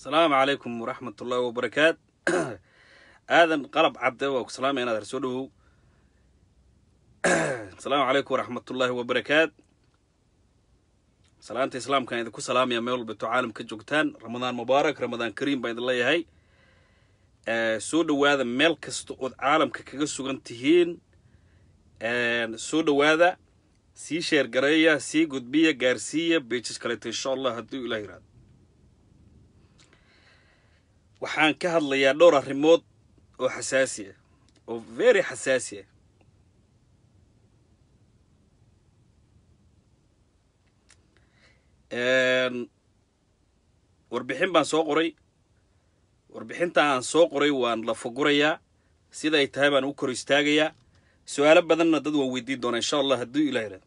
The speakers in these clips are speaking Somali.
asalaamu calaykum waraxmat ullaahi wabarakaat aadan qalab cabde waa ku salaamayna adar soo dhowow asalaamu calaykum waraxmatullaahi wabarakaat salaanta islaamkaan idinku salaamaya meel walbeto caalam ka joogtaan ramadaan mubaarak ramadaan kariim baan idin leeyahay soo dhowaada meel kasta ood caalamka kaga sugan tihiin soo dhowaada sii sheergareeya sii gudbiya gaarsiiya beejis kaleeto insha allah hadduu ilah yiraado waxaan ka hadlayaa dhowr arrimood oo xasaasi ah oo very xasaasi ah warbixin baan soo qoray warbixinta aan soo qoray waan la fugurayaa siday tahay baan u kor istaagayaa su-aalo badanna dad waa weydiin doonaa insha allah hadduu ilah iraado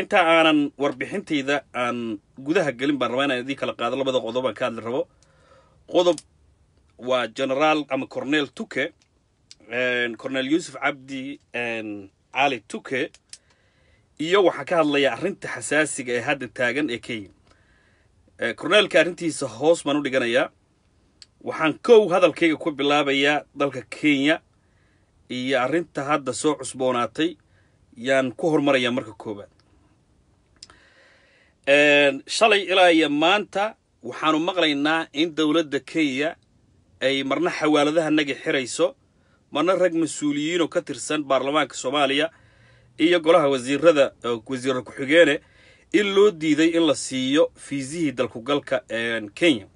intaa aanan warbixintayda aan gudaha gelin baan rabaa inaan idiin kala qaado labada qodob aan ka hadli rabo qodob waa generaal ama cornel tuke cornel yuusuf cabdi cali tuke iyo waxaa ka hadlaya arrinta xasaasiga ee hadda taagan ee kenya eh, corneelka arrintiisa hoos baan u dhiganayaa waxaan kow hadalkayga ku bilaabayaa dalka kenya iyo arrinta hadda soo cusboonaatay yaan ku hormarayaa marka koowaad shalay ilaa iyo maanta waxaanu maqlaynaa in dowladda kenya ay marna xawaaladaha nagi xirayso marna rag mas-uuliyiinoo ka tirsan baarlamaanka soomaaliya iyo golaha wasiirada wasiirra ku-xigeene in loo diiday in la siiyo fiisihii dalkugalka kenya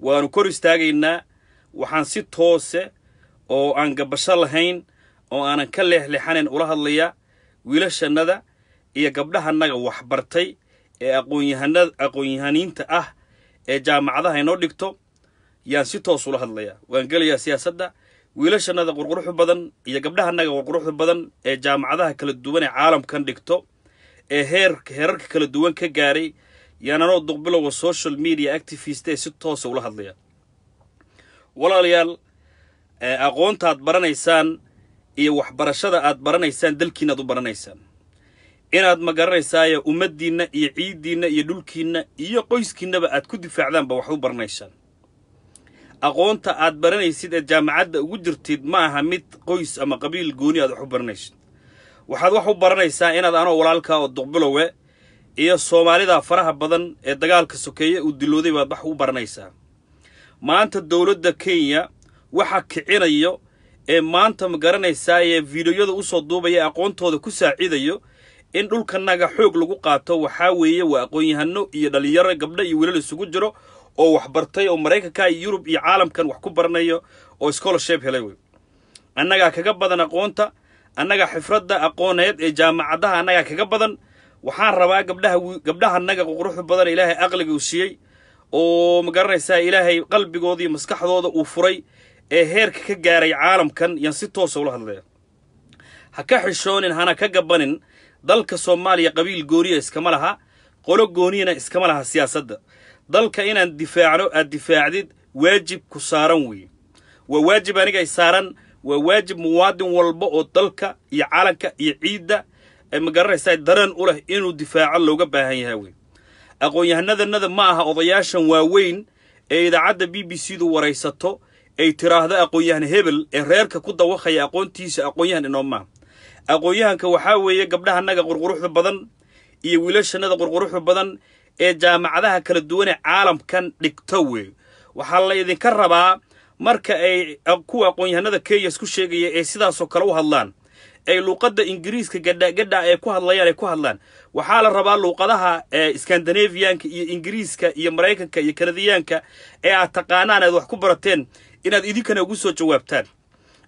waanu kor istaagaynaa waxaan si toose oo aan gabasho lahayn oo aanan ka leexleexanayn ula hadlayaa wiilashannada iyo gabdhahannaga waxbartay ee aqoon-yahaniinta ah ee jaamacadaha inoo dhigto yaan si toos ula hadlayaa waan gelayaa siyaasadda wiilashannada qurquruxu badan iyo gabdhahannaga qurquruxu badan ee jaamacadaha kala duwan ee caalamkan dhigto ee heer heerarka kala duwan ka gaaray yaananoo duqbilowa social media activist ee si toosa ula hadlaya walaalayaal aqoonta aad baranaysaan iyo waxbarashada aad baranaysaan dalkiina u baranaysaan inaad ma garanaysaaye ummaddiinna iyo ciiddiinna iyo dhulkiinna iyo qoyskiinnaba aad ku difaacdaanba waxu u aqoonta aad baranaysid ee jaamacadda ugu jirtid ma aha mid qoys ama qabiil gooni aad wax u baranaysid waxaad wax u baranaysaa inaad anoo walaalka oo duqbilowe iyo soomaalidaa faraha badan ee dagaalka sokeeye uu dilooday baad wax u baranaysaa maanta dowladda kenya waxa kicinayo ee maanta ma garanaysaaye u soo duubaya aqoontooda ku saaciidayo in dhulkanaga xoog lagu qaato waxaa weeye waa aqoon-yahano iyo dhallinyaro gabdho iyo wiilal isugu jiro oo waxbartay oo maraykanka iyo yurub iyo caalamkan wax ku baranayo oo scholarship helay wey annagaa kaga badan aqoonta annaga xifradda aqooneed ee jaamacadaha annagaa kaga badan waxaan rabaa gabdhaha gabdhaha annaga badan ilaahay aqliga uu siiyey oo ma garanaysaa ilaahay qalbigooda iyo maskaxdooda uu furay ee heerka ka gaaray caalamkan yaan si toosa ah ula hadlaya ha ka xishoonin hana ka gabanin dalka soomaaliya qabiil gooniya iskama laha qolo gooniyana iskama laha siyaasadda dalka inaan difaacno aad difaacdid waajib ku saaran weeye waa waajib anigay saaran waa waajib muwaadin walba oo dalka iyo calanka iyo ciidda ay magaranaysa dareen u leh inuu difaaco looga baahan yahaa wey aqoon-yahanadanada ma aha odayaashan waaweyn ee idaacadda b b c du waraysato ay tiraahdo aqoon-yahan hebel ee reerka ku dawakhaya aqoontiisa aqoon-yahan inoo maaha aqoon-yahanka waxaa weeye gabdhahanaga qurquruxda badan iyo wiilashannada qurquruxda badan ee jaamacadaha kala duwan ee caalamkan dhigto wey waxaa la ydinka rabaa marka ay kuwa aqoon-yahanada kenyas ku sheegaya ee sidaasoo kale u hadlaan ay luuqadda ingiriiska gadhagadha ay ku hadlayaan ay ku hadlaan waxaa la rabaa luuqadaha eh, skandinafiyanka iyo ingiriiska iyo maraykanka iyo kanadiyaanka ee aad taqaanaan aad wax ku barateen inaad idinkana ugu soo jawaabtaan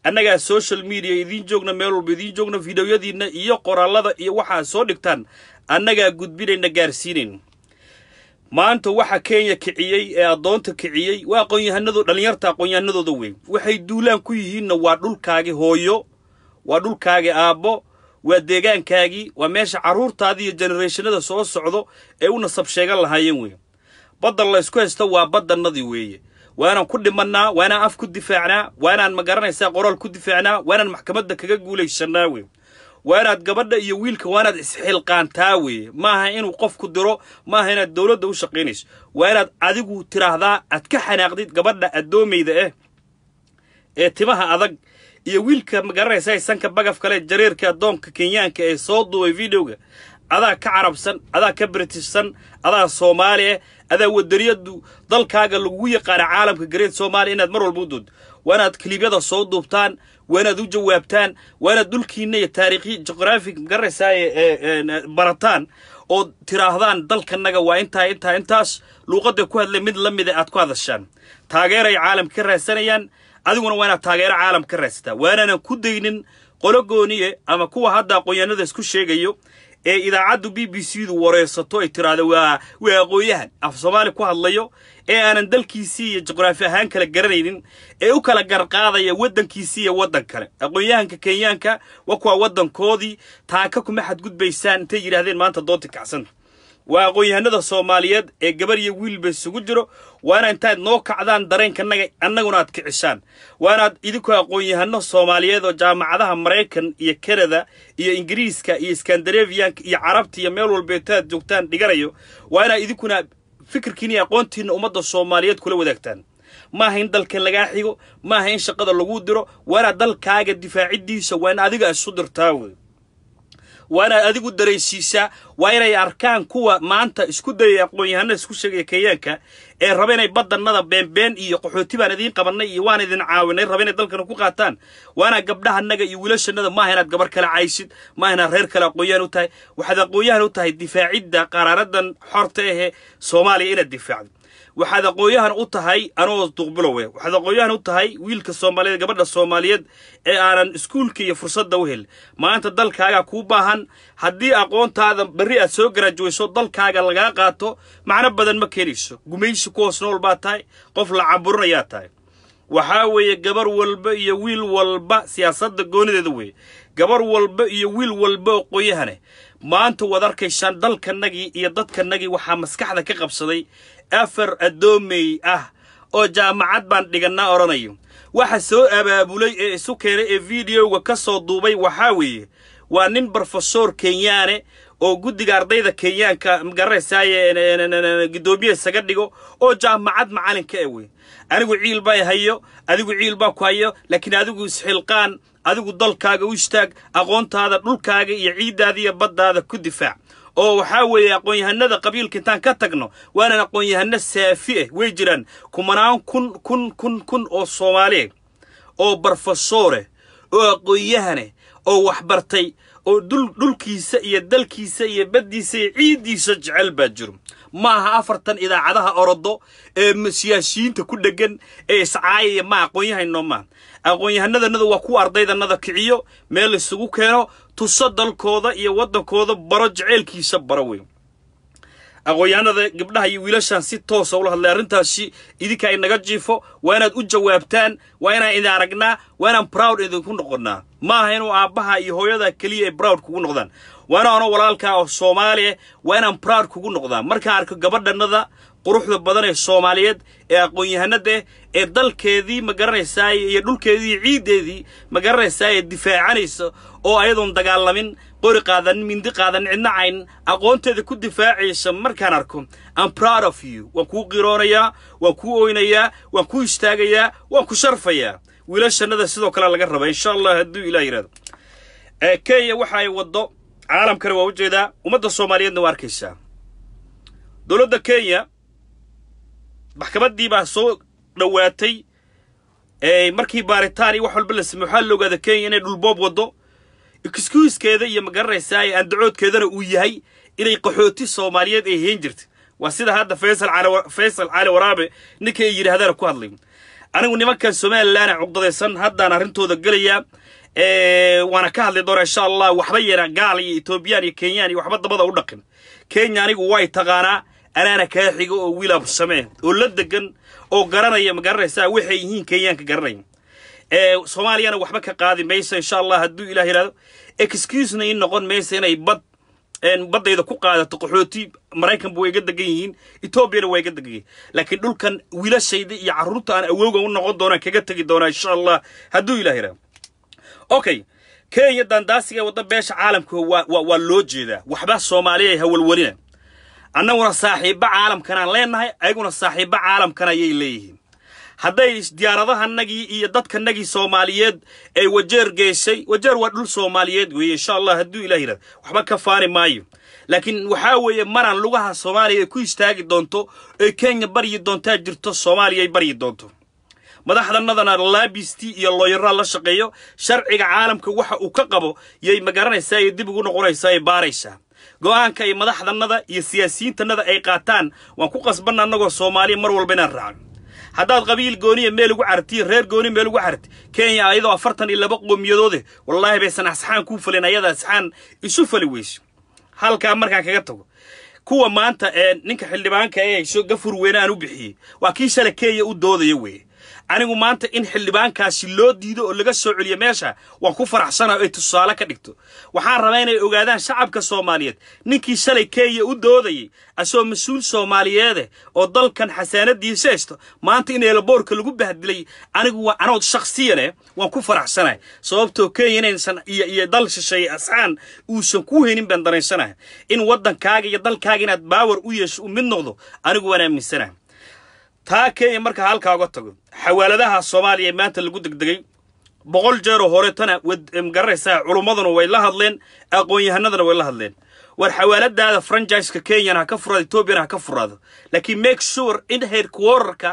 annagaa social media idiin joogna meel walba idiin joogna fideoyadiinna iyo qoraallada iyo waxaa soo dhigtaan annagaa gudbinayna gaarsiinayn maanta waxa kenya kiciyey ee addoonta kiciyey waa aqoonyahanado dhallinyarta aqoon-yahanadooda weyn waxay duulaan ku yihiinna waa dhulkaagi hooyo waa dhulkaagi aabbo waa deegaankaagii waa meesha carruurtaadii iyo genereeshanada soo socdo ee u nasab sheegan lahaayeen weyn badda laysku haysta waa baddannadii weeye waanaan ku dhimannaa waanaan af ku difaacnaa waanaan garanaysaa qoraal ku difaacnaa waanaan maxkamadda kaga guulaysannaa wey waanaad gabadha iyo wiilka waanaad isxilqaantaa weeye maaha inuu qofku diro maaha inaad dowladda u shaqaynayso waa inaad adigu tidhaahdaa aad ka xanaaqdid gabadha addoomayda ah eh, ee timaha adag iyo wiilka magaranaysaa sanka bagaf kale jareerka addoonka kenyaanka ee soo duubay videoga adaa ka carabsan adaa ka britishsan adaa soomaali ah adaa wadaniyadu dalkaaga lagugu yaqaana caalamka gareed soomaaliya inaad mar walba u dood waa inaad kilibyada soo duubtaan waa inaad u jawaabtaan waa inaad dhulkiina iyo taarikhi joqraafi magarasaaye eh, eh, barataan oo tiraahdaan dalkanaga waa intaa intaa intaas luuqadda ku hadlay mid la mida ah aad ku hadashaan taageeray caalamka ka raadsanayaan adiguna waa inaad taageero caalamka ka raadsataa waanaanan ku daynin qolo gooniye ama kuwa hadda aqoon isku sheegayo ee idaacaddu b b cdu du wareysato ay tiraahdo waa waa aqoon af soomaali ku hadlayo ee aanan dalkiisii iyo juqraafi ahaan kala garanaynin ee u kala garqaadaya waddankiisii iyo waddan kale aqoon-yahanka kenyaanka waa kuwaa waddankoodii taaka kuma xadgudbaysaan intay yidhaahdeen maanta doonti kacsanta waa aqoon-yahanada soomaaliyeed ee gabar iyo wiilba isugu jiro waana intaad noo kacdaan dareenkanaga annaguna aad kicisaan waanaad idinku aqoon-yahano soomaaliyeed oo jaamacadaha maraykan iyo kanada iyo ingiriiska iyo skandarefiyanka iyo carabta iyo meel walba walbeetaad joogtaan dhigarayo waa inaad idinkuna fikirkiina iyo aqoontiinna ummadda soomaaliyeed kula wadaagtaan maaha in dalka lagaa xigo maaha in shaqada lagu diro waa inaad dalkaaga difaaciddiisa waa in adiga isu dirtaa wey waa inaad adigu dareysiisaa waa inay arkaan kuwa maanta isku dayay aqoon-yahanada isku sheegaya kenyaanka ee raba inay badanada beenbeen iyo qaxooti baan idiin qabannay iyo waan idin caawinay raba inay dalkana ku qaataan waanaa gabdhahannaga iyo wiilashanada maaha inaad gabar kale caysid maaha inaad reer kale aqoonyahan u tahay waxaad aqoonyahan u tahay difaacidda qaraaradan xorta ahe soomaaliya inaad difaacdo waxaad aqooyahan u tahay anoo duqbulowe eh. waxaad aqooyahan u tahay wiilka soomaaliyeed gabadha soomaaliyeed ee aanan iskuulka iyo fursadda u helin maanta dalkaaga kuu baahan haddii aqoontaada berri aad soo garaajuwayso dalkaaga lagaa qaato macno badan ma keenayso gumaysi ku hoos nool baa tahay qof la caburinayaa tahay waxaa weeye gabar walba iyo wiil walba siyaasadda goonideeda weeye gabar walba iyo wiil walba oo qoyahaneh maanta waad arkaysaan dalkanagii iyo dadkanagii waxaa maskaxda ka qabsaday afar addoomey ah oo jaamacad baan dhigannaa odhanayo waxa soo abaabulay ee isu keenay ee videoga ka soo duubay waxaa weeye waa nin brofesor kenyaane oo guddiga ardayda kenyaanka magaranaysaaye guddoomiye isaga dhigo oo jaamacad macalinka e ah wey anigu ciil baa hayo adigu ciil baa ku hayo laakiin adigu isxilqaan adigu dalkaaga u istaag aqoontaada dhulkaaga iyo ciiddaada iyo baddaada ku difaac oo waxaa weeye aqoon-yahanada qabiilka intaan ka tagno waanaan aqoon-yahano saafi ah way jiraan kumanaan kun kun kun kun oo soomaalieh oo barofesooreh oo aqoon-yahaneh oo waxbartay oo dhulkiisa iyo dalkiisa iyo baddiisa iyo ciiddiisa jecel baa jiro ma aha afartan idaacadaha orodo ee siyaasiyiinta ku dheggan ee iscaayaya ma aqoon-yahaynoo maaha aqoon-yahanada waa kuwa ardaydanada kiciyo meel laysugu keeno tuso dalkooda iyo waddankooda baro jeceelkiisa baro wey aqoon-yahanada gabdhaha iyo wiilashaan si toosa ah ula hadlay arrintaasi idinkaa inaga jiifo waa inaad u jawaabtaan waa inaan idin aragnaa waa inaan browd idinku noqonnaa ma aha inuu aabbaha iyo hooyada keliya ay browd kugu noqdaan waa inaanoo walaalkaa ah oo soomaaliya waa inaan browd kugu noqdaa markaan arko gabadhannada quruxda badan ee soomaaliyeed ee aqoon-yahanada eh, ee dalkeedii ma garanaysaa iyo dhulkeedii ciiddeedii ma garanaysaa ee difaacanaysa oo ayadoon dagaalamin qori qaadanin mindi qaadanin cidna cayn aqoonteeda ku difaacaysa markaan arko am proud of you waan kuu qiroonayaa waan kuu oynayaa waan kuu istaagayaa waan ku sharfayaa wiilashannada sidoo kale laga raba insha allah hadduu ilah yidhahdo kenya waxa ay waddo caalamkana waa ujeedaa ummadda soomaaliyeedna waa arkaysaa dowladda kenya maxkamaddii baa soo dhowaatay markii baaritaan iyo wax walba la sameey waxaa la ogaada kenya inay dhulboob waddo iskuiskeeda iyo magaranaysaa ee andacoodkeedana uu yahay inay qaxooti soomaaliyeed ay heen jirta waa sida hadda faysal cali waraabe ninkay ay yidhaahdaan ku hadlay anigu nimankan somalilanna cuqdadaysan haddaan arrintooda gelayaa waana ka hadli doonaa insha allah waxba yeena gaal iyo etoobiyaan iyo kenyaan iyo waxba dabada u dhaqin kenya anigu way taqaanaa anaana kaa xiga oo wiilab samee oo la degan oo garanaya magaranaysaa waxay yihiin kenyaanka garanaya soomaaliyana waxba ka qaadi mayso insha allah hadduu ilah yidhahdo excusena in noqon maysa inay bad baddayda ku qaadato qaxooti maraykanba way ga degan yihiin etoobiyana waa iga degan laakiin dhulkan wiilashayda iyo carruurta aan awooga u noqon doonaan kaga tegi doonaa insha allah hadduu ilaah yidhaha okay kenya dandaasiga wadda beesha caalamka waa loo jeedaa waxba soomaaliya hawalwalina annaguna saaxiibba caalamkanaan leenahay ayaguna saaxiibba caalamkan ayay leeyihiin hadday diyaaradahanagii iyo dadkanagii soomaaliyeed ee wajeer geysay wajeer waa dhul soomaaliyeed weeye insha allah hadduu ilah yidhahdo waxba ka faani maayo laakiin waxaa weeye maran lugaha soomaaliya ay ku istaagi doonto oy kenya baryi doontaa jirto soomaaliya ay baryi doonto madaxdannadana laabisti iyo looyaraa la shaqeeyo sharciga caalamka waxa uu ka qabo yay magaranaysaa iyo dib ugu noqonaysaa ay baaraysaa go'aanka ay madaxdannada iyo siyaasiyiintannada ay qaataan waan ku qasbanna annagoo soomaaliya mar walba inaan raacno haddaad qabiil gooniya meel ugu cararti reer gooni meel ugu cararti kenya ayadoo afartan iyo laba qowmiyadoode wallaahi baysan asxaan kuu falin ayadaa asxaan isu fali weyso halkaa markaan kaga tago kuwa maanta ee ninka xildhibaanka ee hayso gafur weynaan u bixiyey waa kii shala kenya u doodaya weeye anigu maanta in xildhibaankaasi loo diido oo laga soo celiyo meesha waan ku faraxsana ay tusaale ka dhigto waxaan rabaa inay ogaadaan shacabka soomaaliyeed ninkii shalay kenya u doodayay asoo mas-uul soomaaliyeede eh, oo dalkan xasaanadiisa haysto maanta in eelaboorka lagu bahdilay anigu waa anood shakhsiyane eh, waan ku faraxsanahay sababtoo kenya inaysan iyo iyo dal shisheeye asxaan uusan ku haynin baan daraysanahay in waddankaaga iyo dalkaaga inaad baawar u yeesho u mid noqdo anigu waan aaminsanahay taa kenya markaa halkaa uga tago xawaaladaha soomaaliya maanta lagu degdegay boqol jeeroo horetana tana magararaysaa culummaduna way la hadleen aqoon-yahanadana way la hadleen war xawaaladaada franjiseka kenyana ha ka furaado etoobiyana ha ka furaado laakiin make sure in heyrkwararka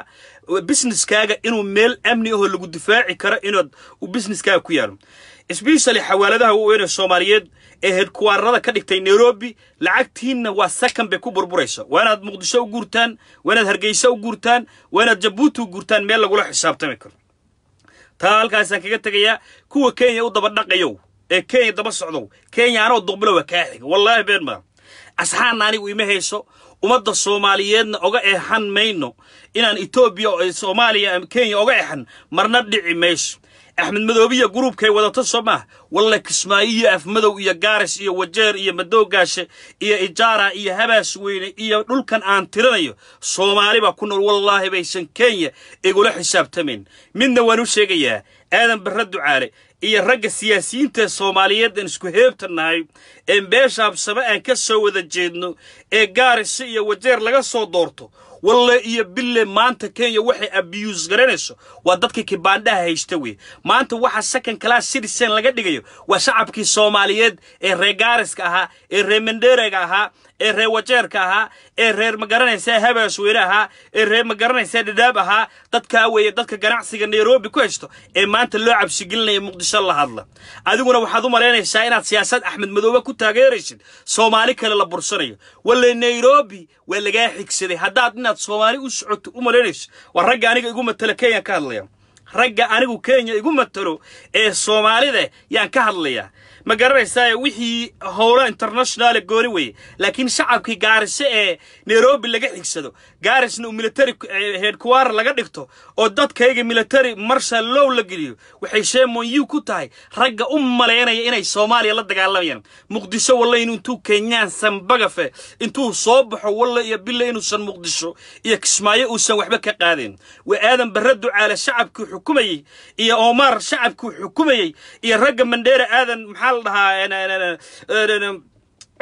businesskaaga inuu meel amni ah oo lagu difaaci karo inaad u businesskaaga ku yaalo sbecially xawaaladaha waaweyn ee soomaaliyeed ee hedkuwaarada ka dhigtay nairobi lacagtiinna waa sakan bay ku burburaysa waa inaad muqdisho u guurtaan waa inaad hargeysa u guurtaan waa inaad jabuuti u guurtaan meel lagula xisaabtami karo taa halkaasaan kaga tegayaa kuwa kenya u daba dhaqayow ee kenya daba socdow kenya anoo duqbilowa kaa xiga wallaahi been maa asxaanna anigu ima hayso ummadda soomaaliyeedna oga eexan mayno inaan etoobiya soomaaliya kenya oga exan marna dhici mayso axmed madoobiya gruubkay wadato soo maaha kismaayo iyo afmadow iyo gaaris iyo wajeer iyo madowgaashe iyo ijaara iyo habaas weyne iyo dhulkan aan tiranayo soomaaliba ku nool wallaahi baysan kenya igula xisaabtamayn midna waan u sheegayaa aadan barre ducaale iyo ragga siyaasiyiinta soomaaliyeed aan isku heebtan ee beesha habsame aan ka soo wada jeedno ee gaaris iyo wajeer laga soo doorto walle iyo bille maanta kenya waxay abiyuus garanayso waa dadkii kibaandhaha haysta wey maanta waxaa second class citizen laga dhigayo waa shacabkii soomaaliyeed ee reer gaariska ahaa ee reer ahaa ee reer wajeerka ahaa ee reer magaranaysa habaashweyle ahaa ee reer magaranaysa dhadhaab ahaa dadkaa weeye dadka ganacsiga nairobi ku heshto ee maanta loo cabshigelinaya muqdisho la hadla adiguna waxaad u malaynaysaa inaad siyaasad axmed madoobe ku taageeraysid soomaali kale la bursanayo wale nairobi waa lagaa xigsaday haddaad inaad soomaali u socoto u malaynayso waa ragga aniga igu matala kenya ka hadlaya ragga anigu kenya igu matalo ee soomaalida yaan ka hadlayaa ma garanaysaa wixii howlo internationaale gooni weye laakiin shacabkii gaariso ee nairobi laga xigsado gaarisna uu military eh, headquarter laga dhigto oo dadkayga military marshal low la geliyo waxay sheemoonyu ku tahay ragga u malaynaya inay soomaaliya la dagaalamayaan muqdisho walle intuu kenyaan sanbagafe intuu soo baxo walle iyo bille inuusan muqdisho iyo kismaayo uusan waxba ka qaadeen wa aadan barre ducaale shacabkii xukumayey iyo omar shacabkii xukumayey iyo ragga mandheera aadan maxaa la dhahaa eh, eh,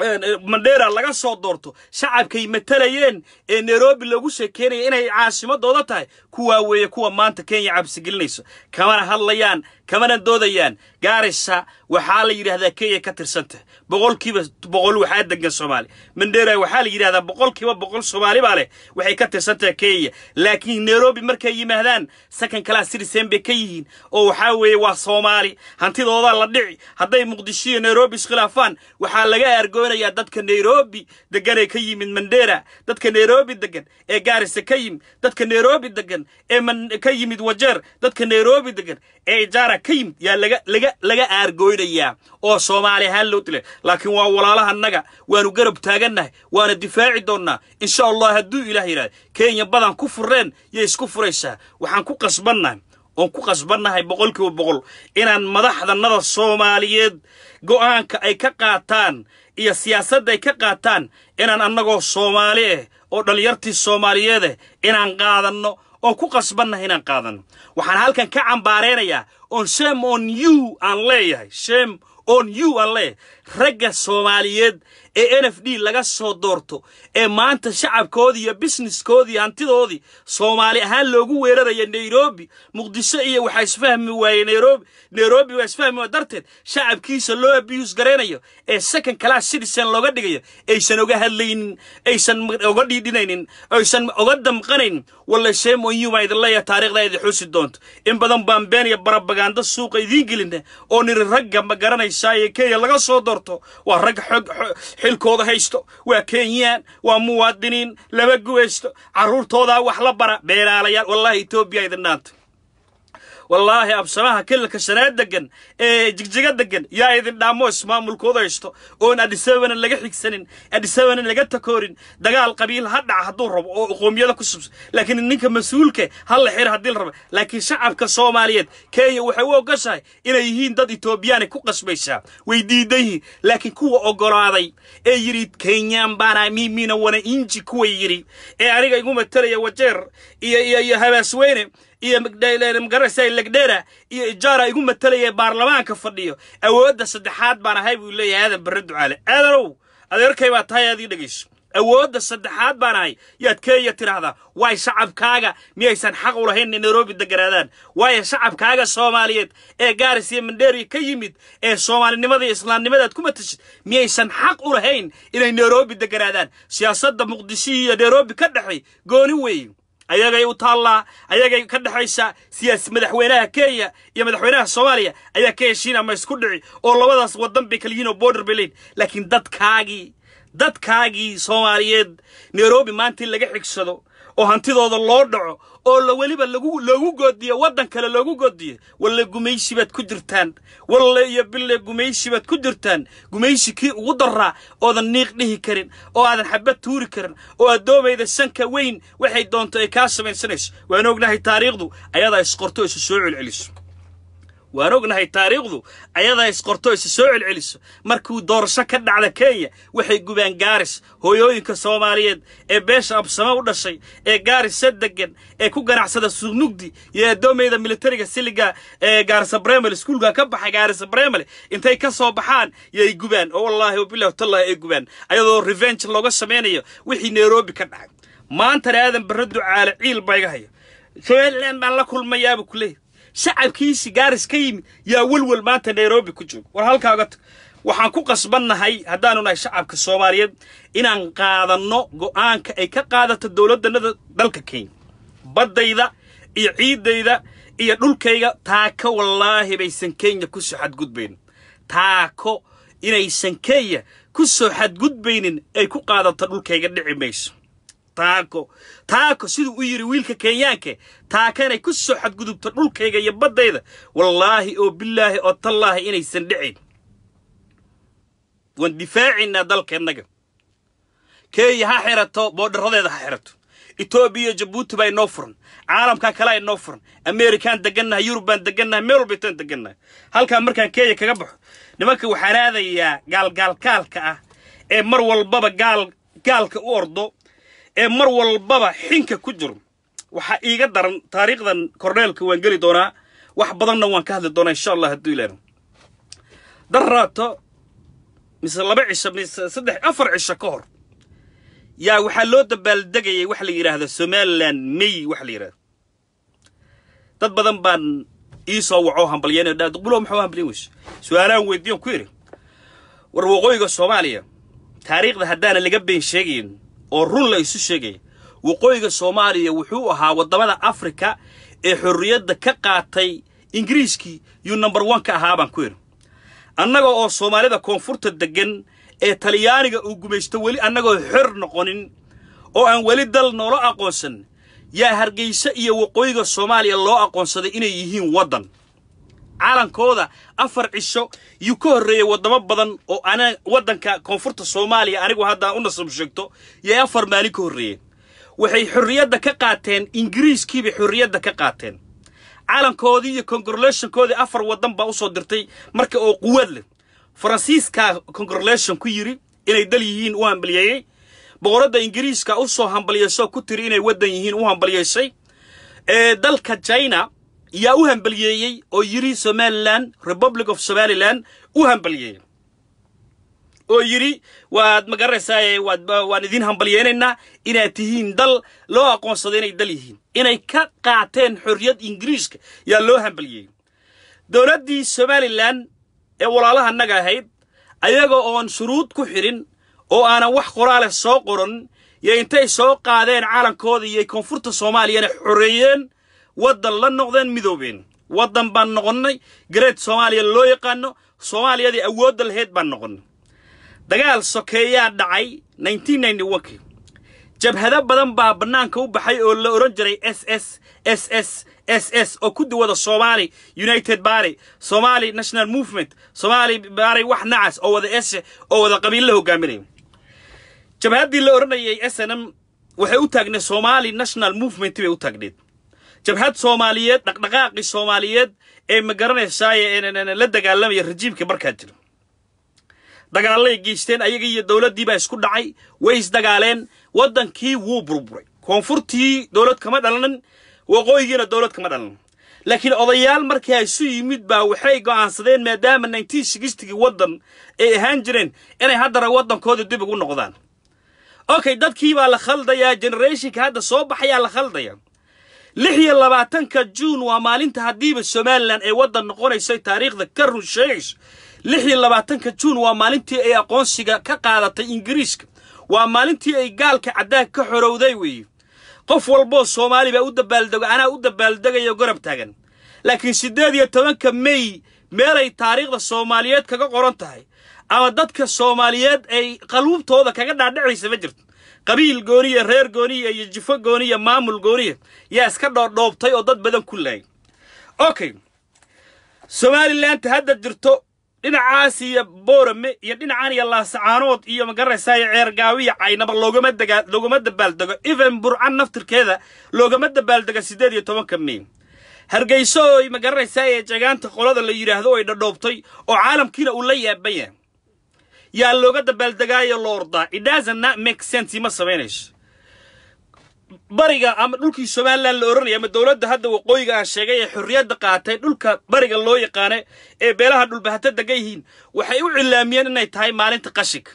Eh, mandheera laga soo doorto shacabkay matalayeen ee nairobi lagu sheekeynaya inay caasimadooda tahay kuwaa weeye kuwa maanta kenya cabsigelinayso kamana hadlayaan kamana doodayaan gaarisa waxaa la yidhahdaa kenya ka tirsanta boqolkiiba boqol waxaa degan soomaali mandera waxaa la yidhahdaa boqolkiiba boqol soomaali baa leh waxay ka tirsantaa kenya laakiin nairobi markay yimaahdaan second class citizen bay ka yihiin oo waxaa weeye waa soomaali hantidooda la dhici hadday muqdisho iyo nairobi iskhilaafaan waxaa laga aargoonayaa dadka nairobi degan ee ka yimid mandera dadka nairobi degan ee gaarisa ka yimid dadka nairobi degan ee ka yimid wajeer dadka nairobi degan ee ijaara ka yimid yaa laga laga laga aargooynayaa oo soomaali ahaan loo dilay laakiin waa walaalahannaga waanu garab taagannahay waana difaaci doonnaa insha allah hadduu ilaah yidhahda kenya badan ku fureen yay isku furaysaa waxaan ku qasbannahay oon ku qasbannahay boqolkiiba boqol inaan madaxdannada soomaaliyeed go'aanka ay ka qaataan iyo siyaasadda ay ka qaataan inaan annagoo soomaali ah oo dhallinyartii soomaaliyeed ah inaan qaadanno oo ku qasbannaha inaan qaadanno waxaan halkan ka cambaareynayaa on shame on you aan leeyahay shame on you aan leeyahay ragga soomaaliyeed ee n f d laga soo doorto ee maanta shacabkoodii iyo businesskoodii hantidoodii soomaali ahaan loogu weeraraya nairobi muqdisho iyo waxaa isfahmi waaye nairobi nairobi waa isfahmi darteed shacabkiisa loo abuse garaynayo ee second class citizen looga dhigayo aysan oga hadlaynin aysan oga dhiidhinaynin aysan oga damqanaynin walla sheem onyuu baa idin leeyaha taarikhdaa idin xusi doonto in badan baan been iyo barabagaando suuqa idiin gelina eh, oo niri ragga ma garanaysaa ee kenya laga soo doorto barto waa rag xog xilkooda haysto waa kenyaan waa muwaadiniin laba gubeysto carruurtoodaa wax la bara beelaalayaal wallaahi etoobiya idin dhaanta wallaahi absamaha kililka shanaa degan ee jigjiga degan yaa idin dhaamo ismaamulka haysto oon adhisabanan laga xigsanin adhisabanan laga takoorin dagaal qabiil ha dhaca hadduu rabo oo qoomiyada ku subs laakiin ninka mas-uulke ha la xir haddii la rabo laakiin shacabka soomaaliyeed kenya waxay u ogoshahay inay yihiin dad etoobiyaana ku qasbaysaa way diidan yihiin laakiin kuwa ogolaaday ee yidhi kenyaan baana mimina wana inji kuwa yidhi ee aniga igu matalaya wajeer iyo iyo iyo habaasweyne iyo magarasa legdhera iyo ijaara igu matalaya baarlamaanka fadhiyo awoodda saddexaad baan ahay buu leeyahay aadan barre ducaale aadanow adeerkay baa tahay aad ii dhegayso awoodda saddexaad baan ahay yaad keenya tidhaahdaa waay shacabkaaga miyaysan xaq u lahayn inay nairobi degaraadaan waayo shacabkaaga soomaaliyeed ee gaaris iyo mandheeriya ka yimid ee soomaalinimada iyo islaamnimadaad ku matashid miyaysan xaq u lahayn inay nairobi degaraadaan siyaasadda muqdisho iyo nairobi ka dhexay gooni weeye ayagay u taallaa ayagay ka dhexaysaa siyaas madaxweynaha kenya iyo madaxweynaha soomaaliya ayaa ka heshiina ma isku dhici oo labadaas waddan bay kal yihiin oo border balayn laakiin dadkaagii dadkaagii soomaaliyeed nairobi maanta laga xigsado oo hantidooda loo dhaco oo la weliba loogu goodiyo waddan kale loogu goodiyo walle gumaysi baad ku jirtaan walle iyo bille gumaysi baad ku jirtaan gumaysi kii ugu darraa oodan niiq dhihi karin oo aadan xabad tuuri karin oo addoomayda sanka weyn waxay doonto ay kaa samaysanayso waana ognahay taariikhdu ayadaa isqorto isu soo celceliso waan ognahay taariikhdu ayadaa isqorto isi soo celceliso markuu doorasho ka dhacda kenya waxay gubeen gaaris hooyooyinka soomaaliyeed ee beesha absamo u dhashay ee gaarisa degan ee ku ganacsada suqnugdi iyo addoomayda militariga siliga ee gaarisa bremel iskuulka ka baxay gaarisa bremel intay ka soo baxaan yay gubaan oo oh, wallaahi wabilahi oh, tallahi ay gubaan ayadoo revenge looga samaynayo wixii nairobi ka dhacay maantana aadan barre ducaale ciil bayga hayo somalilan baan la kulmayaabu ku shacabkiisii gaaris ka yimid yaa welwel maanta nairobi ku jooga war halkaaga waxaan ku qasbannahay haddaanu nahay shacabka soomaaliyeed inaan qaadanno go'aanka ay ka qaadato dowladdanada dalka kenya baddayda iyo ciiddayda iyo dhulkayga taako wallaahi baysan kenya ku soo xadgudbaynin taako inaysan kenya ku soo xadgudbaynin ay ku qaadato dhulkayga dhici mayso taako taako siduu u yidhi wiilka kenyaanke taakanay ku soo xadgudubto dhulkayga iyo baddayda wallaahi oo bilaahi oo tallaahi inaysan dhicayn waan difaacaynaa dalkeennaga kenya ha xirato boodharadeeda ha xirato etoobiya iyo jabuuti baa inoo furan caalamkaa kale aynoo furan ameerikaan degannahay yurub baan degannahay meel walba walbaytaan degannahay halkaa markaan kenya kaga baxo nimanka waxaan aadayaa gaalgaalgaalka ah ee mar walbaba gaal gaalka u ordo ee mar walbaba xinka ku jiro waxaa iiga daran taariikhdan korneelka waan geli doonaa wax badanna waan ka hadli doonaa insha allah hadduu ilaano darraato mise laba cisho mise saddex afar cisho ka hor yaa waxaa loo dabaaldegayay waxa la yidhaahda somalilan mey waxa la yidhahda dad badan baan ii soo wacoo hambalyeendgulo maxaa hambalyen weys su-aalaan weydiiyon ku yidhi war waqooyiga soomaaliya taariikhda haddaana laga been sheegayn oo run la isu sheegaya waqooyiga soomaaliya wuxuu ahaa waddamada afrika ee xorriyadda ka qaatay ingiriiskii yuu number one ka ahaa baan ku yidhi annaga oo soomaalida koonfurta deggan ee talyaaniga uu gumaysto weli annagoo xor noqonin oo aan weli dal noola aqoonsan yaa hargayse iyo waqooyiga soomaaliya loo aqoonsaday inay yihiin waddan calankooda afar cisho yuu ka horreeyey waddamo badan oo waddanka koonfurta soomaaliya anigu haddaa u nasab sheegto yay afar maalin ka horreeyeen waxay xorriyadda ka qaateen ingiriiskiibay xorriyadda ka qaateen calankoodii iyo congorlationkoodii afar waddan baa usoo dirtay marka oo quwad leh faransiiskaa congorlation ku yidhi inay dal yihiin u hambalyeeyey boqoradda ingiriiska usoo hambaliyayso ku tiri inay waddan yihiin u hambaliyaysay ee dalka china yaa u hambalyeeyey oo yidhi somalilan republic of somalilan u hambaliyeeyey oo yidhi waad ma garanaysaa waan idiin hambalyeenaynaa inaad tihiin dal loo aqoonsaday inay dal yihiin inay ka qaateen xorriyad ingiriiska yaa loo hambalyeeyey dowladdii somalilan ee walaalaha annaga ahayd ayaga oon shuruud ku xidhin oo aanan wax qoraaleh soo qoran iyo intay soo qaadeen caalankooda iyo koonfurta soomaaliyana xoreeyeen waddan la noqdeen midoobeen waddan baan noqonnay gareed soomaaliya loo yaqaano soomaaliyadii awoodda lahayd baan noqonnay dagaal sokeeyaa dhacay jabhado badan baa bannaanka u baxay oo la odhan jiray s s s s s s oo ku duwada somaali united bary somaali national movement somaali bari wax nacas oo wada eshe oo wada qabiil la hogaaminaya jabhaddii la odhanayay s n m waxay u taagneed somali national movement bay u taagneed jabhad soomaaliyeed dhaqdhaqaaqii soomaaliyeed ee ma garanaysaay la dagaalamaya rajiimka markaa jira dagaalay geysteen ayaga iyo dowladdiibaa isku dhacay way isdagaaleen waddankii wuu burburay koonfurtii dowlad kama dhalanin waqooyigiina dowlad kama dhalanin laakiin odayaal markaa isu yimid baa waxay go'aansadeen maadaama nineteen sigistigii waddan ay ahaan jireen inay haddana waddankooda dib ugu noqdaan okay dadkii baa la khaldayaa genereeshinka hadda soo baxayaa la khaldaya lix iyo labaatanka juun waa maalinta haddiiba somalilan ee waddan noqonaysay taariikhda ka run lix iyo labaatanka juun waa maalintii ay aqoonsiga ka qaadatay ingiriiska waa maalintii ay gaalka caddaan ka xorowday weeye qof walboo soomaali baa u dabaaldego anaa u dabaaldegayo garab taagan laakiin siddeed iyo tobanka mey meelay taariikhda soomaaliyeed kaga qoran tahay ama dadka soomaaliyeed ay qalbuubtooda kaga dhaadhicaysa ma jirto qabiil gooniya reer gooniya iyo jifo gooniya maamul gooniya yaa iska dhoodhoobtay oo dad badan ku laayay okay somalilanka hadda jirto dhinacaasiyo iyo boorame iyo dhinacaan iyo laasacaanood iyo magaranaysaa ceer gaawiya caynaba loogama dega loogama dabaaldego even burcan naftirkeeda loogama dabaaldego siddeed iyo tobanka mii hargeyso oy magaranaysaa ee jagaanta qolada la yidhaahdo ay dhadhoobtay oo caalamkiina uu la yaaban yaa looga dabaaldegaayo loordaa not make sense ima samaynayso bariga ama dhulkii somalilan la oranaya ama dowladda hadda waqooyiga aan ah sheegay ee xorriyadda qaatay dhulka bariga loo yaqaana ee beelaha dhulbahata degan yihiin waxay u cilaamiyeen inay tahay maalinta qashinka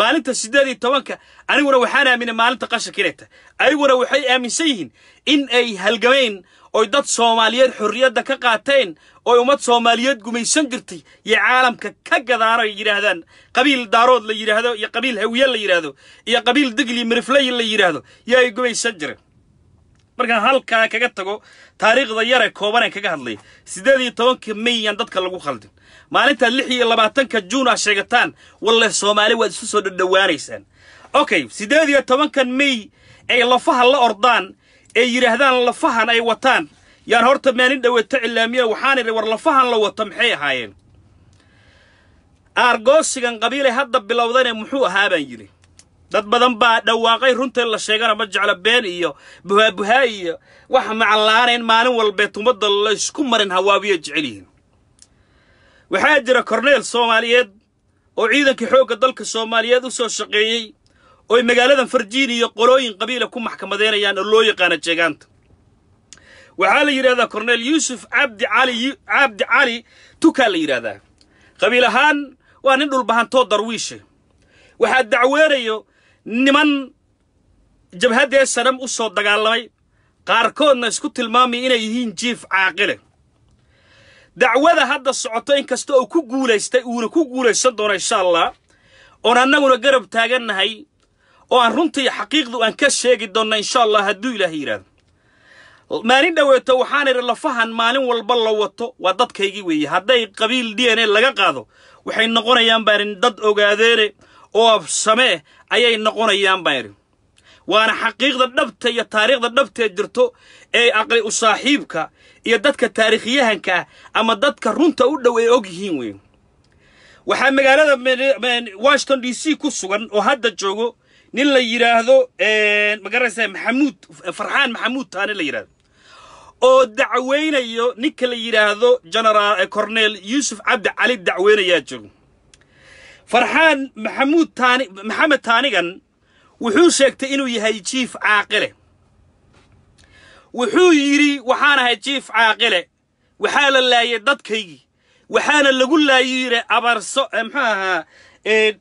maalinta siddeed iyo tobanka aniguna waxaan aaminay maalinta qashinka inay tahay aniguna waxay aaminsan yihiin in ay halgameyn oy dad soomaaliyeed xorriyadda ka qaateen ooy ummad soomaaliyeed gumaysan jirtay iyo caalamka ka gadaano ay yidhaahdaan qabiil daarood la yidhaahdo iyo qabiil hawiye la yidhaahdo iyo qabiil digli mirifley la yidhaahdo yaa gumaysan jiran markaan halkaa kaga tago taariikhda yare koobaneen kaga hadlay siddeed iyo tobanka meyan dadka lagu khaldin maalintaad lix iyo labaatanka juun aad ah sheegataan walle soomaali waad isu soo dhadhowaanaysaan okay siddeed iyo tobankan mey ay lafaha la ordaan ee yidhaahdaan lafahan ay wataan yaan horta maanin dhawata cilaamiya waxaan idhi war lafahan la wata maxay ahaayeen aargoosigan qabiilay hadda bilowdane muxuu ahaa baan yidhi dad badan baa dhawaaqay runtan la sheegana ma jeclo been iyo buhaabuhaa iyo wax maclaanayn maalin walbeed ummadda laysku marin hawaabiyo jecel yihiin waxaa jira korneel soomaaliyeed oo ciidankii xoogga dalka soomaaliyeed u soo shaqeeyey ooy magaaladan farjiiniya qolooyin qabiila ku maxkamadeynayaan oo loo yaqaana jeegaanta waxaa la yidhahdaa korneel yuusuf cabdi cali tukaa la yidhaahdaa qabiil ahaan waa nin dhulbahantoo darwiishe waxaa dacweenayo niman jabhaddee sanam u soo dagaalamay qaarkoodna isku tilmaamaya inay yihiin jiif caaqile dacwada hadda socoto inkasta oo ku guulaystay uuna ku guulaysan doono insha allah oon annaguna garab taagannahay oo aan runtii xaqiiqdu aan ka sheegi doonna insha allah hadduu ilaah yidhahdo maalin dhaweeto waxaan idhi lafahan maalin walba la wato waa dadkaygii weeye hadday qabiil d n a laga qaado waxay noqonayaan baan idhi dad ogaadeene oo absamee ayay noqonayaan baan idhi waana xaqiiqda dhabta iyo taariikhda dhabtee jirto ee aqli u saaxiibka iyo dadka taariikhiyahanka ah ama dadka runta u dhow ay og yihiin wey waxaa magaalada washington d c ku sugan oo hadda joogo nin la yidhaahdo magaranaysa maxamuud farxaan maxamuud taane la yidhahdo oo dacweynayo ninka la yidhaahdo jenaraal eh, corneel yuusuf cabdicali dacweynayaa jiro farxaan maxamuud taani maxamed taanigan wuxuu sheegtay inuu yahay jiif caaqile wuxuu yidhi waxaan ahay jiif caaqile waxaa la laayay dadkaygii waxaana lagu laayiire abarso eh, muxuu ahaa eh,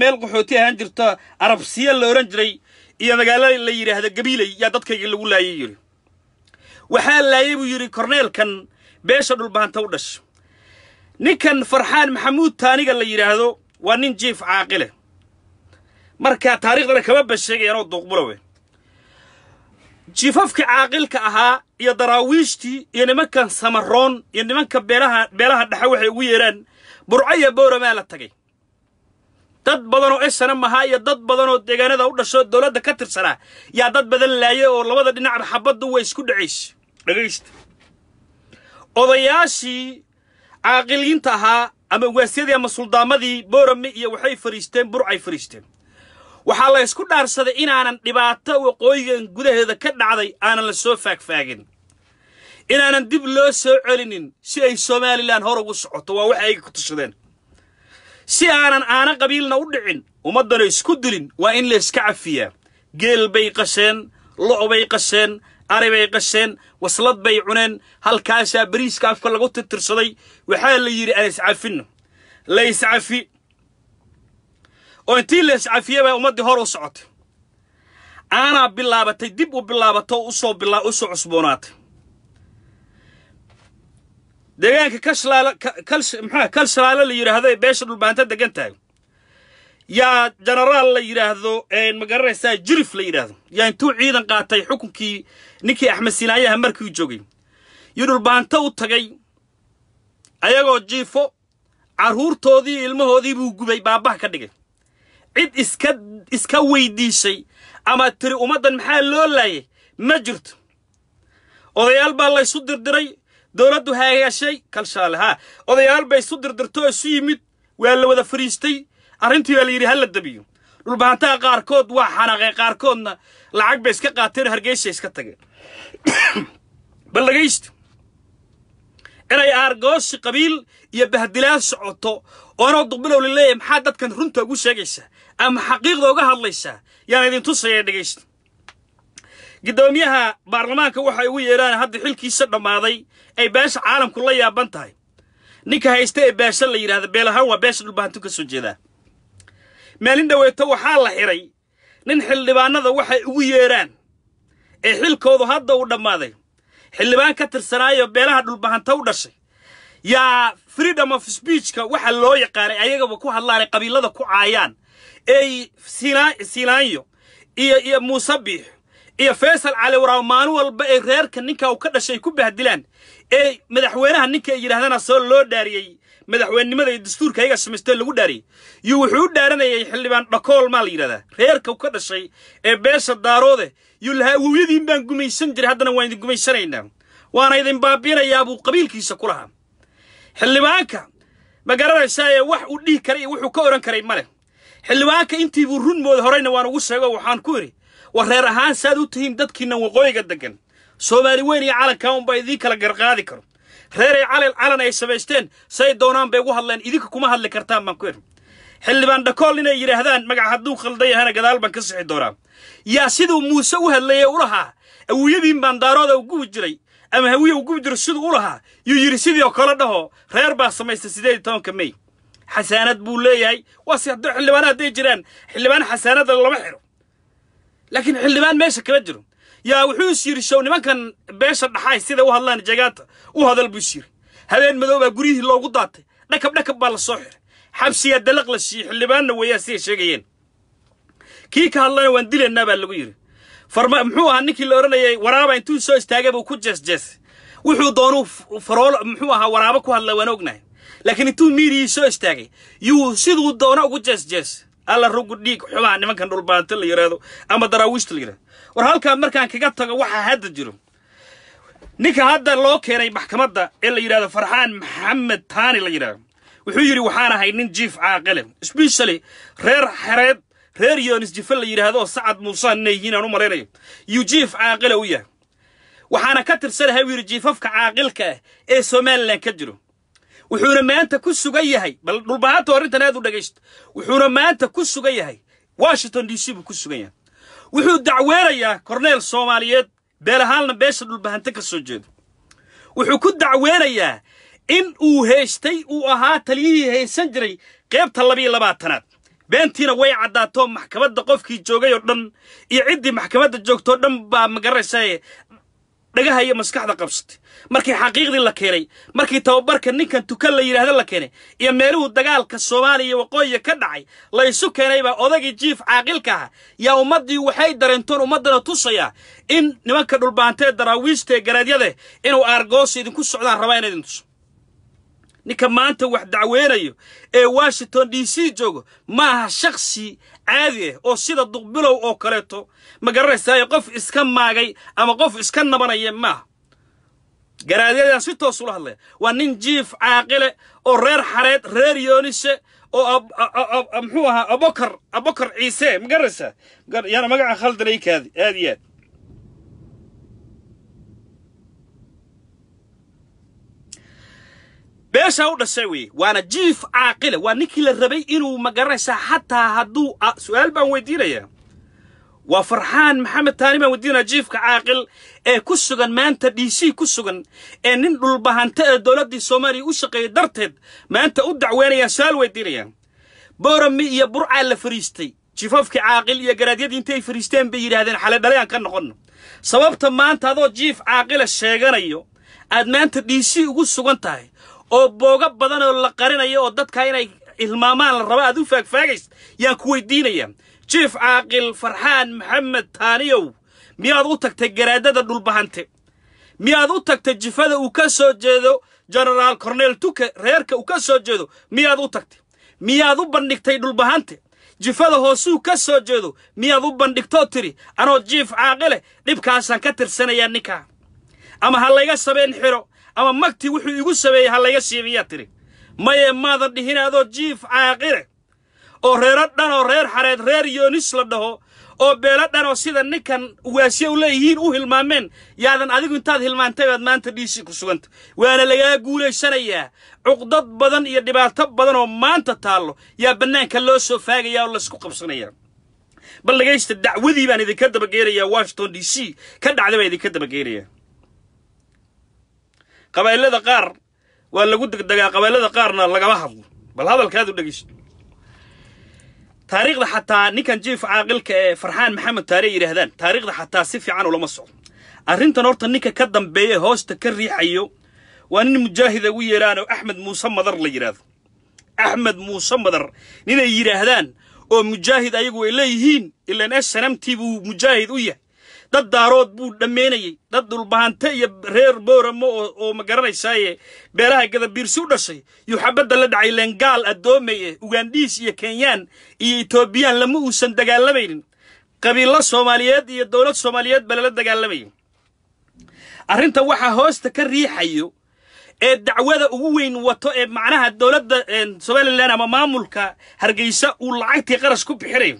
meel qaxooti ahaan jirto arabsiya la odhan jiray iyo magaalo la yidhaahdo gabiilay yaa dadkaygii lagu laayay yidhi waxaa laayay buu yidhi korneelkan beesha dhulbaanta u dhasho ninkan farxaan maxamuud taaniga la yidhaahdo waa nin jiif caaqile markaa taariikhdana kama basheegayeenoo duuqbulowe jiifafkii caaqilka ahaa iyo daraawiishtii iyo nimankan samaroon iyo nimanka beelaha beelaha dhexe waxay ugu yeedhaan burcaya booramaa la tagay dad badanoo eshana mahaa iyo dad badanoo deegaanada u dhasho dowladda ka tirsanaa yaa dad badan laaya oo labada dhinacba xabaddu way isku dhacaysa dhegaysta odayaashii caaqiliyiinta ahaa ama waasyadii ama suldaamadii boorame iyo waxay fadhiisteen ay fadhiisteen waxaa la ysku dhaarsaday inaanan dhibaato waqooyigan gudaheeda ka dhacday aanan la soo faagfaagin inaanan dib loo soo celinin si ay somalilan hor ugu socoto waa waxa ay ku tushadeen si aanan aana qabiilna u dhicin ummaddana isku dilin waa in layska cafiyaa geel bay qasheen lo'bay qasheen ari bay qasheen waslad bay cuneen halkaasaa bariiska afka lagu tirtirsaday waxaa la yidhi aan iscafino layscafi oo intii layscafiya bay ummaddii hor u socotay aanaa bilaabatay dib u bilaabato usoo usoo cusboonaatay deegaanka kalsalaalo la yidhaahdo ee beesha dhulbaanta degan tahay yaa jenaraal la yidhaahdo ma garanaysaa jirif la yidhaahdo yaa intuu ciidan qaatay xukunkii ninkii axmed sinaayaha markiu joogay yo dhulbaanto u tagay ayagoo jiifo carruurtoodii ilmahoodii buu gubay baabah ka dhigay cid iska iska weydiishay ama tiri ummaddan maxaa loo laayay ma jirto odayaal baa laysu dirdiray dowladdu hagaashay kalshaale haa odayaal bay isu dirdirto isu yimid waa la wada fariistay arrintii baa layidhi hala dabiyo dhulbahantaha qaarkood waa xanaaqee qaarkoodna lacag bay iska qaateen hargeysa iska tageen bal ballagaystu inay aargooshi qabiil iyo bahdilaad socoto oonoo duqbilowli laleeyahay maxaad dadkan runta ugu sheegaysaa ama xaqiiqda uga hadlaysaa yaan idin tusaya dhegaysta guddoomiyaha baarlamaanka waxay ugu yeedhaan hadda xilkiisa dhammaaday ay beesha caalamku la yaaban tahay ninka haysta ee beesha la yidhahda beelahaan waa beesha dhulbahantu ka soo jeedaa maalin dhoweeto waxaa la xidhay nin xildhibaanada waxay ugu yeedhaan ee xilkoodu hadda uu dhammaaday xildhibaan ka tirsanaayo beelaha dhulbahanta u dhashay yaa freedom of speechka waxa loo yaqaanay ayagaba ku hadlaanay qabiilada ku caayaan ee siinaanyo iyo iyo muuse biix iyo faysal cali waraaw maalin walba ay reerka ninka uu ka dhashay ku bahdilaan ee madaxweynaha ninka ay yidhaahdana soo loo dhaariyey madaxweynenimada iyo dastuurka ayaga samaystee lagu dhaariyey iyo wuxuu u dhaaranayay xildhibaan dhakool maa la yidhahdaa reerka ka dhashay ee beesha daaroode iyo lahaa awowyadiin baan gumaysan jiray haddana waan idin gumaysanaynaa waana idin baabiinayaa buu qabiilkiisa ku lahaa xildhibaanka ma ee wax uu dhihi karay iyo wuxuu ka odhan karay ma leh xildhibaanka intiibuu run mooda horeyna waan ugu sheego waxaan ku idhi war reer ahaan saaad u tihiin dadkiina waqooyiga deggan soomaali weyn iyo calankaa unbaa idiin kala garqaadi karo reeray calel calan ay samaysteen say doonaan bay ugu hadleen idinka kuma hadli kartaan baan ku idhi xildhibaan dhakool inay yidhaahdaan magac hadduu khalda yahana gadaal baan ka sixi doonaa yaa siduu muuse u hadlaye u lahaa awiyadiin baan daarooda u gubi jiray ama hawiya u gubi jiro siduu u lahaa yuu yidhi sidii oo kale dhaho reer baa samaystay sideed iyo tobanka may xasaanad buu leeyahay waa si xildhibaana hadday jiraan xildhibaan xasaanada lama xidho laakiin xildhibaan meesha kama jiro yaa wuxuu is yidhi show nimankan beesha dhaxay siday u hadlaan jagaata u hadal buu yiri habeen madoobaa guryihii loogu daatay dhakab dhakab baa la soo xiray xabsiyaa dalaq la siiyey xildhibaanna weeyaa siday sheegayeen kii ka hadlana waan dilaynaa baa lagu yidhi farma muxuu ahaa ninkii la odhanayay waraaba intuu soo istaagay buu ku jeesjees wuxuu doonuu faroolo muxuu ahaa waraabo ku hadla waan ognahay laakiin intuu miiriyii soo istaagay yuu siduu doono ugu jeesjees alla rugu dhiig xubaha nimankan dhulbaanta la yidhaahdo ama daraawiishta la yidhahdo war halkaa markaan kaga tago waxaa hadda jiro ninka hadda loo keenay maxkamadda ee la yidhahdo farxaan maxamed taani la yidhahdo wuxuu yidhi waxaan ahay nin jiif caaqile sbeshali reer xereed reer yoonisjife la yidhaahdo sacad muusaan muuse yihiin aan u malaynayo yuu jiif caaqila u yahay waxaana ka tirsanahay wuu yidhi jiifafka caaqilka ah ee somalilan ka jiro wuxuuna maanta ku sugan yahay bal dhulbahaanta arrintan aad u dhegaysto wuxuuna maanta ku sugan yahay washington d c buu ku sugan yahay wuxuu dacweenayaa korneel soomaaliyeed beelahaalna beesha dhulbahante ka soo jeedo wuxuu ku dacweenayaa in uu heystay uu ahaa taliyihii haysan jiray qaybta labiyo labaatanaad beentiina way caddaato maxkamadda qofkii joogay oo dhan iyo ciddii maxkamadda joogtoo dhan baa magaranaysaaye dhagaha iyo maskaxda qabsatay markii xaqiiqdii la keenay markii tababarka ninkan tukan la yidhaahda la keenay iyo meeluhu dagaalka soomaaliya iyo waqooyiga ka dhacay la ysu keenaybaa odagii jiif caaqilka ah yaa ummaddii waxay dareentoon ummaddana tusaya in nimanka dhulbaantee daraawiistee garaedyadeh inuu aargoos idinku socdaan rabaa inaydin tuso ninka maanta wax dacweynayo ee washington d c joogo ma aha shaksi caadi ah oo sida duqbilow oo kaleeto ma garanaysaayo qof iska maagay ama qof iska nabanaya maah garaadyadaan si toos ula hadlaya waa nin jiif caaqile oo reer xareed reer yoonishe oo muxuu ahaa abokar abokar ciise ma garanaysaa yaana magaca khaldanay kaadi aad iyo aad beeshaa u dhashay weeye waana jiif caaqile waa ninkii la rabay inuu ma garanaysaa xataa hadduu su-aal baan weydiinayaa waa farxaan maxamed taani baan wediina jiifka caaqil ee ku sugan maanta d c ku sugan ee nin dhulbahanto ee dowladdii soomaaliya u shaqeeyey darteed maanta u dacweynayaan su-aal weydiinayaan boorami iyo burcaa la fariistay jiifafkii caaqil iyo garaadyadii intay fariisteen bay yidhaahdeen xalidhalayaan ka noqonno sababta maanta adoo jiif caaqila sheeganayo aad maanta d c ugu sugan tahay oo booga badanoo la qarinayo oo dadkaa inay ilmaamaan la rabo aad u faagfaagays yaan ku weydiinayaa jiif caaqil farxaan maxamed taaniyow miyaad u tagtay garaadada dhulbahante miyaad u tagtay jifada uu ka soo jeedo jenaraal korneel tuke reerka uu ka soo jeedo miyaad u tagtay miyaad u bandhigtay dhulbahante jifada hoosuu ka soo jeedo miyaad u bandhigtoo tidhi anoo jiif caaqile dhibkaasaan ka tirsanayaa ninkaa ama ha layga sabeen xiro ama magtii wuxuu igu sabeeyey ha layga siibiyaa tidhi maye maadan dhihin adoo jiif caaqile oo reero dhan oo reer xareed reer yoonis la dhaho oo beelo dhan oo sida ninkan ugaasye u leeyihiin u hilmaameen yaadan adigu intaad hilmaantay baad maanta dhiisii ku suganta waana lagaa guulaysanayaa cuqdad badan iyo dhibaato badan oo maanta taallo yaa bannaanka loo soo faagayaa oo laysku qabsanaya bal dhegaysta dacwadii baan idinka dabageerayaa washington d c ka dhacday baa idinka dabageerayaa qabaylada qaar waa lagu degdegaa qabaa'ilada qaarna lagama hadlo bal hadalkaadu dhegaysto taariikhda xataa ninkan jiif caaqilka ee farxaan maxamed taaree yidhaahdaan taariikhda xataa si fiican ulama socdo arrintan horta ninka ka dambeeya hoosta ka riixayo waa nin mujaahida ugu yeeraanoo axmed muuse madar la yidhaahdo axmed muuse madar ninay yidhaahdaan oo mujaahid ayagu ay leeyihiin ilaan s n m t buu mujaahid u yahay dad daarood buu dhammaynayey dad dhulbahante iyo reer booramo oo ma garanaysaaye beeraha gadabiirsi u dhashay yuu xabadda la dhacay lengaal addoomaye ugandiis iyo kenyaan iyo etoobiyaan lama uusan dagaalamaynin qabiilo soomaaliyeed iyo dowlad soomaaliyeed ba lala dagaalamayay arrinta waxaa hoosta ka riixayo ee dacwada ugu weyn wato ee macnaha dowladda somalilan ama maamulka hargeysa uu lacagtii qarash ku bixinayo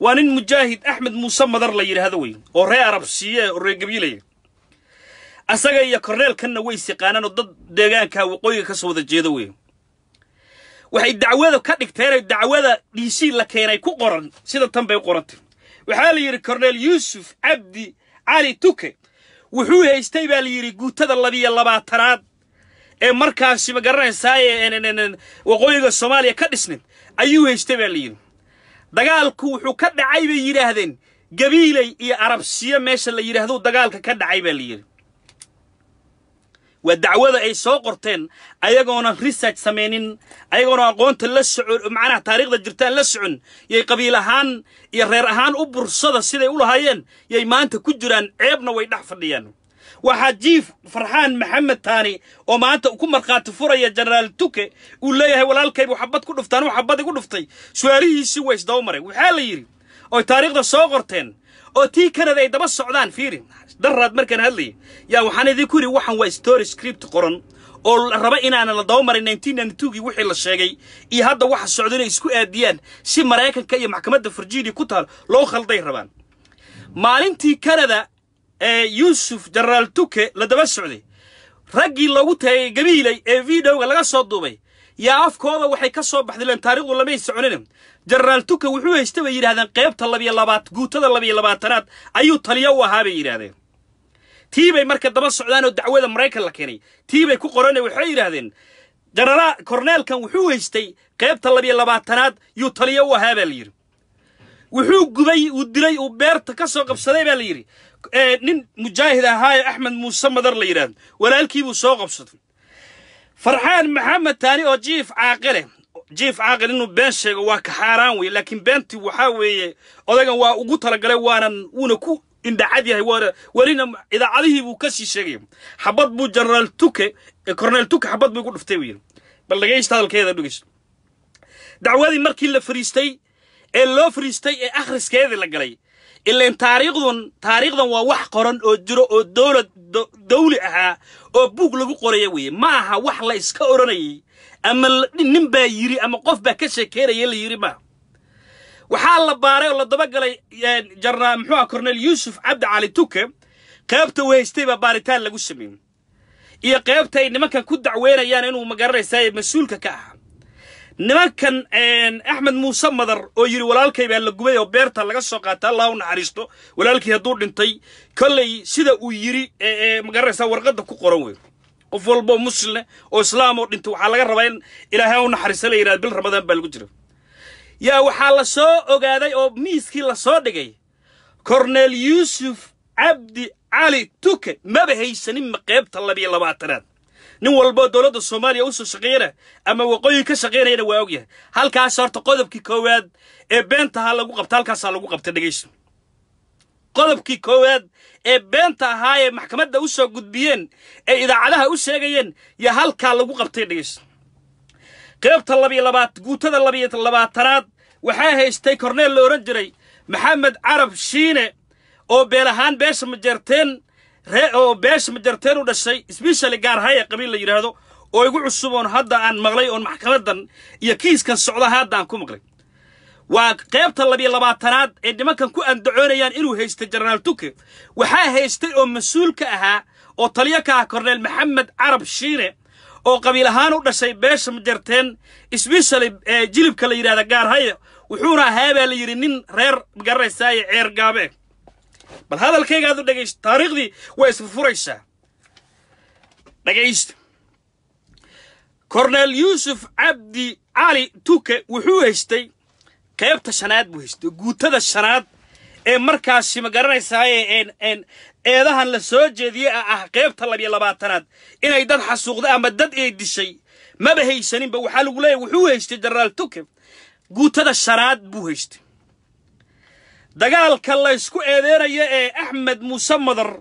waa nin mujaahid axmed muuse madar la yidhaahdo wey oo ree arab siiye oo ree reegabiilaya asaga iyo korneelkanna way siqaanaan oo dad deegaanka waqooyiga ka soo wada jeeda wey waxay dacwada ka dhigteenoo dacwada dhiisii la keenay ku qoran sida tan bay u qorantay waxaa la yidhi korneel yuusuf cabdi cali tuke wuxuu haystay baa la yidhi guutada labiyo labaatanaad ee markaasi ma garanaysaa ee waqooyiga soomaaliya ka dhisnin ayuu haystay baa la yidhi dagaalku wuxuu ka dhacay bay yidhaahdeen gabiilay iyo arabsiyo meesha la yidhaahdo dagaalka ka dhacay baa layidhi waa dacwada ay soo qorteen ayagoona research samaynin ayagoona aqoonta la socon macnaha taariikhda jirtaan la socon yay qabiil ahaan iyo reer ahaan u bursada siday u lahaayeen yay maanta ku jiraan ceebna way dhex fadhiyaan waxaa jiif farxaan maxamed taani oo maanta ku markhaati furaya jenaraal tuke uu leeyahay walaalkaybu xabad ku dhuftaan xabad igu dhuftay su-aalihiisii waa isdaba mareen waxaa la yidhi oy taariikhda soo qorteen oo tii kanada ay daba socdaan fiirin darraad markaan hadlayay yaa waxaan idinku yidhi waxaan waa story script qoran oo la raba inaanan la dabamarin gii wixii la sheegay iyo hadda waxa socda inay isku aadiyaan si maraykanka iyo maxkamadda virginia ku taal loo khalday rabaan maalintii kanada ee yuusuf jenaraal tuke la daba socday raggii loogu tagay gabiilay ee videoga laga soo duubay yaa afkooda waxay ka soo baxdileen taariikhdu lamay soconina jenaraal tuke wuxuu haysta bay yidhahdeen qaybta labiyo labaad guutada labiyo labaatanaad ayuu taliyo u ahaa bay yidhahdeen tii bay marka daba socdaan oo dacwada maraykan la keenay tii bay ku qorana waxay yidhaahdeen jenaraal korneelkan wuxuu haystay qaybta labiyo labaatanaad yuu taliyo u ahaa baa la yidhi wuxuu gubay uu dilay uu beerta ka soo qabsaday baa la yidhi nin mujaahid ahaayo axmed muuse madar la yidhaahdo walaalkiibuu soo qabsaday farxaan maxamed taani oo jiif caaqile jiif caaqil inuu been sheego waa ka xaaraan weye laakiin beentii waxaa weeye odagan waa ugu talagalay waanan wuuna ku indhacad yahay welina idaacadihii buu ka sii sheegaya xabad buu jenaraal tuke korneel tuke xabad buu igu dhuftay buu yidhi bal dhageysta hadalkeeda dhegeysto dacwadii markii la fariistay ee loo fariistay ee akhriskeedii la galay ilan taariikhdan taariikhdan waa wax qoran oo jiro oo dowlad dawli ahaa oo buug lagu qoraya weeye ma aha wax la iska odhanayay ama nin baa yidhi ama qof baa ka sheekeynaya la yidhi maa waxaa la baaray oo la dabagalay jarnaal muxuu aha korneel yuusuf cabdi cali tuke qaybta wehaystay baa baaritaan lagu sameeyey iyo qaybta ay nimankan ku dacweynayaan inuu magaranaysaa mas-uulka ka aha nimankan axmed muuse madar oo yidhi walaalkay baa la gubay oo beerta laga soo qaata allah u naxariisto walaalkii hadduu dhintay kolley sida uu yidhi magaranaysaa warqadda ku qoran wey qof walboo muslimle oo islaam oo dhintay waxaa laga rabaa in ilaahay u naxariista la yidhahda bil ramadaan baa lagu jira yaa waxaa la soo ogaaday oo miiskii la soo dhigay korneel yuusuf cabdi cali tuke maba haysanin ma qaybta labiyo labaatanaad nin walboo dowladda soomaaliya usoo shaqeeyana ama waqooyin ka shaqeynayana waa ogyahay halkaas horta qodobkii koowaad ee beenta ahaa lagu qabta halkaasaa lagu qabtay dhegeysa qodobkii koowaad ee beenta ahaa ee maxkamadda usoo gudbiyeen ee idaacadaha u sheegayeen yo halkaa lagu qabtay dhegeyso qaybta labilabaad guutada labiyo labaatanaad waxaa haystay korneel la odhan jiray maxamed carab shiine oo beel ahaan beesha majeerteen oo beesha majarteen u dhashay sbeshali gaar haya qabiil la yidhaahdo oo igu cusuboon hadda aan maqlay oon maxkamadan iyo kiiskan socda hadda aan ku maqlay waa qaybta labiyo labaatanaad ee nimankan ku andacoonayaan inuu haystay jenaraal tuke waxaa haystay oo mas-uul ka ahaa oo taliyo ka ah korneel maxamed carab shiine oo qabiil ahaan u dhashay beesha majarteen sbeshali eh, jilibka la yidhahda gaar wuxuuna ahaa baa la yidhi nin reer magaranaysaaya ceer gaabe bal hadalkaygaadu dhegayst taariikhdii waa isfurfuraysaa dhegaysta cornel yuusuf cabdi cali tuke wuxuu haystay qaybta shanaad buu haystay guutada shanaad ee markaasi ma garanaysaaye eedahan la soo jeediye ah, ah qaybta labiyo labaatanaad inay dad xasuuqday ama dad ay dishay maba haysaninba waxaa lagu leeyahy wuxuu haystay jenaraal tuke guutada shanaad buu haystay dagaalka laysku ysku ee axmed muuse madar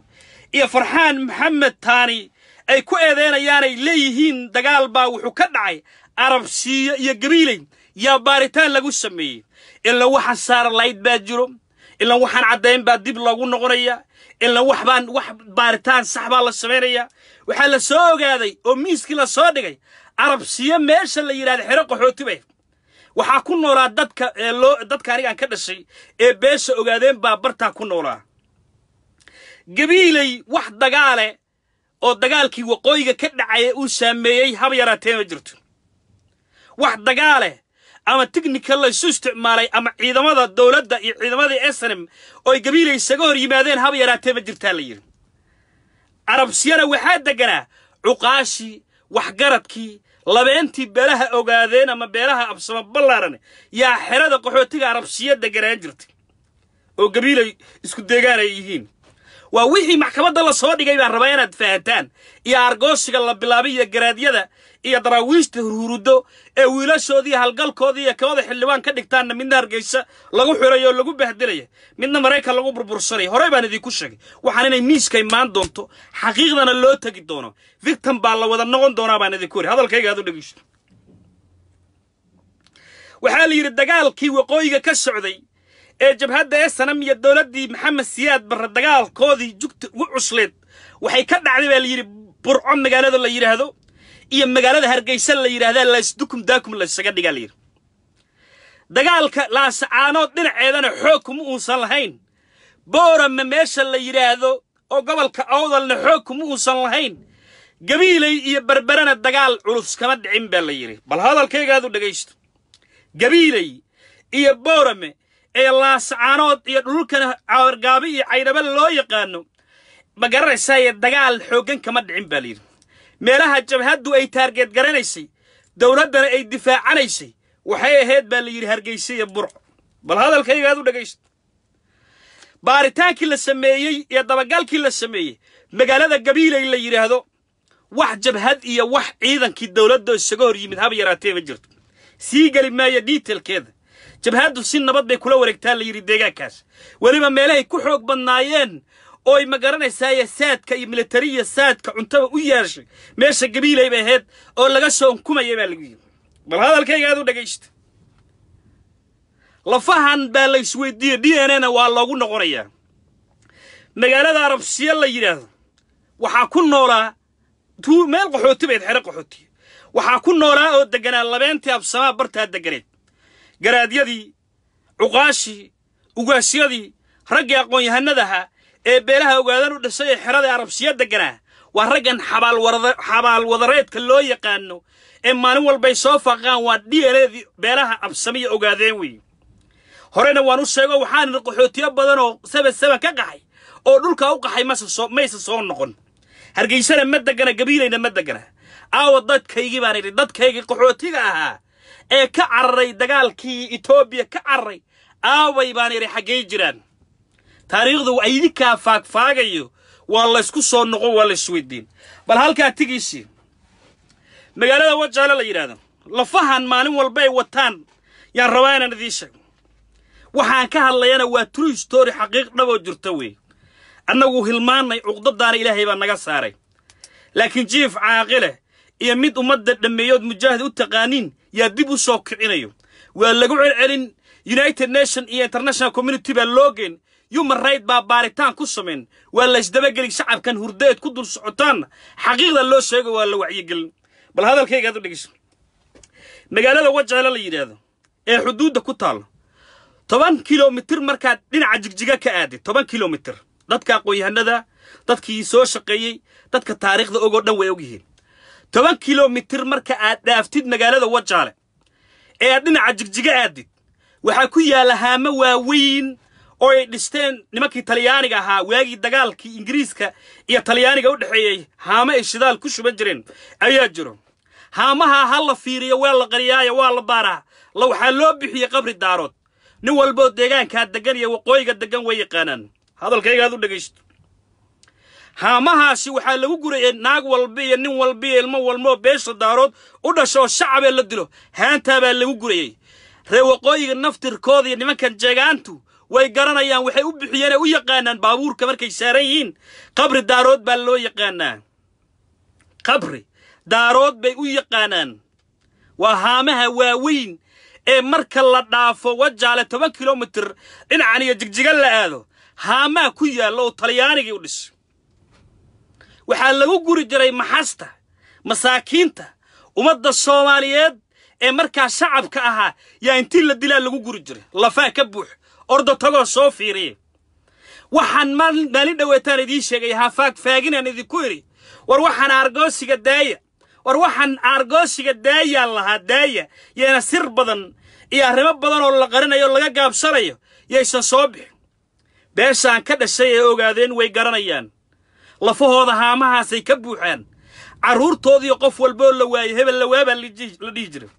iyo farxaan maxamed taani ay ku eedeynayaanay leeyihiin dagaal baa wuxuu ka dhacay arabsiiyo iyo gabiiley yaa baaritaan lagu sameeyey ilan waxaan layd baa jiro ilan waxaan caddayn baa dib loogu noqonaya ilan waxbaan wax baaritaan sax baa la samaynayaa waxaa la soo ogaaday oo miiskii la soo dhigay arabsiyo meesha la yidhahda xero qaxooti beh waxaa ku noolaa dadka loo dadka anigaan ka dhashay ee beesha ogaadeen baa bartaa ku noolaa gabiiley wax dagaale oo dagaalkii waqooyiga ka dhacaya uu saameeyey haba yaraatee ma jirto wax dagaale ama tignika laysu isticmaalay ama ciidamada dowladda iyo ciidamadii esnem ooy gabiilay isaga hor yimaadeen haba yaraatee ma jirtaa la yidhi carabsyana waxaa deganaa cuqaashii waxgaradkii labeentii beelaha ogaadeen ama beelaha absamo ballaarane yaa xerada qaxootiga arabsiyadda garaan jirtay oo gabiilay isku deegaan ay yihiin waa wixii maxkamadda la soo dhigay baan rabaa inaad fahantaan iyo argoosiga la bilaabay iyo garaadyada iyo daraawiishta hurhurudo ee wiilashoodii halgalkoodii iyo kooda xildhibaan ka dhigtaanna midna hargaysa lagu xuraya oo lagu bahdilaya midna maraykan lagu burbursanaya horey baan idinku sheegay waxaan inay miiska imaan doonto xaqiiqdana loo tegi doono victim baa la wada noqon doonaa baan idinku iri hadalkayga aad u dhegeyso waxaa la yidhi dagaalkii waqooyiga ka socday ee jabhadda ee sanam iyo dowladdii maxamed siyaad barre dagaalkoodii jugta ugu cusleed waxay ka dhacday baa layidhi burco magaalada la yidhaahdo iyo magaalada hargaysa la yidhaahdaa laysdukum daakum laysaga dhigaa layidhi dagaalka laasacaanood dhinaceedana xoog kuma uusan lahayn boorama meesha la yidhaahdo oo gobolka awdalna xoog kuma uusan lahayn gabiilay iyo berberena dagaal culus kama dhicin baa la yidhi bal hadalkaygaadu dhegaysto gabiilay iyo boorame ee laascaanood iyo dhululkan cawargaabi iyo caydhabale loo yaqaano ma garanaysaaye dagaal xooggan kama dhicin baa layidhi meelaha jabhaddu ay taargeed garanaysay dowladdana ay difaacanaysay waxay ahayd baa layidhi hargaysa iyo burco bal hadalkayga aad u dhegaysta baaritaankii la sameeyey iyo dabagalkii la sameeyey magaalada gabiilay la yidhaahdo wax jabhad iyo wax ciidankii dowladda isaga hor yimid haba yaraatee ma jirto sii geli maayo diitalkeeda jabhaddu si nabad bay kula wareegtaa la yidhi deegaankaas weliba meelahay ku xoog badnaayeen ooy ma garanaysaayee iyo militariya saadka cuntaba u yeeshay meesha gabiilayba ahayd oo laga soonkumaya baa lagu yidhi bal hadalkayga aad u dhegaysta lafahan baa la isweydiiyey d n na waa loogu noqonayaa magaalada arabsiya la yidhaahdo waxaa ku noolaa meel qaxooti bayd xero qaxooti waxaa ku noolaa oo deganaa labeentii absamaa bartaa deganeed garaadyadii cuqaashii ugaasyadii raggii aqoon-yahanadaha ee beelaha ogaadan u dhisay ee xerada ee arabsiya degganaa waa raggan xabaalwadareedka loo yaqaano ee maalin walbay soo faaqaan waa d beelaha absamiya ogaadeen weeye horena waan u sheego waxaanan qaxootiyo badan oo sabad saban ka qaxay oo dhulka u qaxay maysa soo noqon hargaysana ma degana gabiilayna ma degana aawa dadkaygii baan idhi dadkaygii qaxootiga ahaa ee ka cararay dagaalkii etoobiya ka cararay aaway baan idhi xaggay jiraan taariikhdu waa idinkaa faagfaagayo waa laysku soo noqon waa laisweydiin bal halkaa tigiisii magaalada wajaale la yidhaahdo lafahan maalin walba ay wataan yaan rabaa inaan idiin sheego waxaan ka hadlayana waa true story xaqiiq dhaboo jirta weeye annagu hilmaannay cuqdadaana ilaahay baa naga saaray laakiin jiif caaqileh iyo mid ummadda dhammeeyood mujaahid u taqaaniin yaa dib u soo kicinayo waa lagu celcelin united nation iyo international community baa loogeyn human right baa baaritaan ku samayn waa laysdabageli shacabkan hurdeed ku dul socotaanna xaqiiqda loo sheego waa la wacyigelin bal hadalkayga aad u dhegeyso magaalada wajeelo la yidhaahdo ee xuduudda ku taallo toban kilomitir markaad dhinaca jigjiga ka aaday toban kilomitir dadka aqoon-yahanada dadkii soo shaqeeyey dadka taariikhda ogoo dhan way ogyihiin toban kilomitir marka aad dhaaftid magaalada wajaale ee aad dhinaca jigjiga aadid waxaa ku yaalla haamo waaweyn oo ay dhisteen nimankii talyaaniga ahaa waagii dagaalkii ingiriiska iyo talyaaniga u dhexeeyey haamo ay shidaal ku shuban jireen ayaa jiro haamahaa ha la fiiriyo waa la qariyaayo waa la baaraa la waxaa loo bixiyey qabri daarood nin walboo deegaankaa deggan iyo waqooyiga deggan way yaqaanaan hadalkaygaad u dhegaysto haamahaasi waxaa lagu gurayey naag walba iyo nin walba iyo ilmo walbaoo beesha daarood u dhasho oo shacabee la dilo haantaa baa lagu gurayey reer waqooyiga naftirkooda iyo nimankan jeegaantu way garanayaan waxay u bixiyeenee u yaqaanaan baabuurka markay saaran yihiin qabri daarood baa loo yaqaanaa qabri daarood bay u yaqaanaan waa haamaha waaweyn ee marka la dhaafo wajaale toban kilomitr dhinacan iyo jigjigan la aado haamaha ku yaallo oo talyaanigii u dhis waxaa lagu guri jiray maxasta masaakiinta ummadda soomaaliyeed ee markaa shacabka ahaa yaa intii la dilaa lagu guri jiray lafaa ka buux orda tagoo soo fiiriya waxaan maalin dhoweetaan idiin sheegay haafaagfaaginaan idinku idhi war waxaan aargoosiga daaya war waxaan aargoosiga daayaan lahaa daaya yeena sir badan iyo arrimo badan oo la qarinayo laga gaabsanayo yaysan soo bixin beeshaan ka dhashay ee ogaadeen way garanayaan lafahooda haamahaasay ka buuxaan carruurtoodii qof walboo la waayey hebel la lawaabaa la dhihi jiray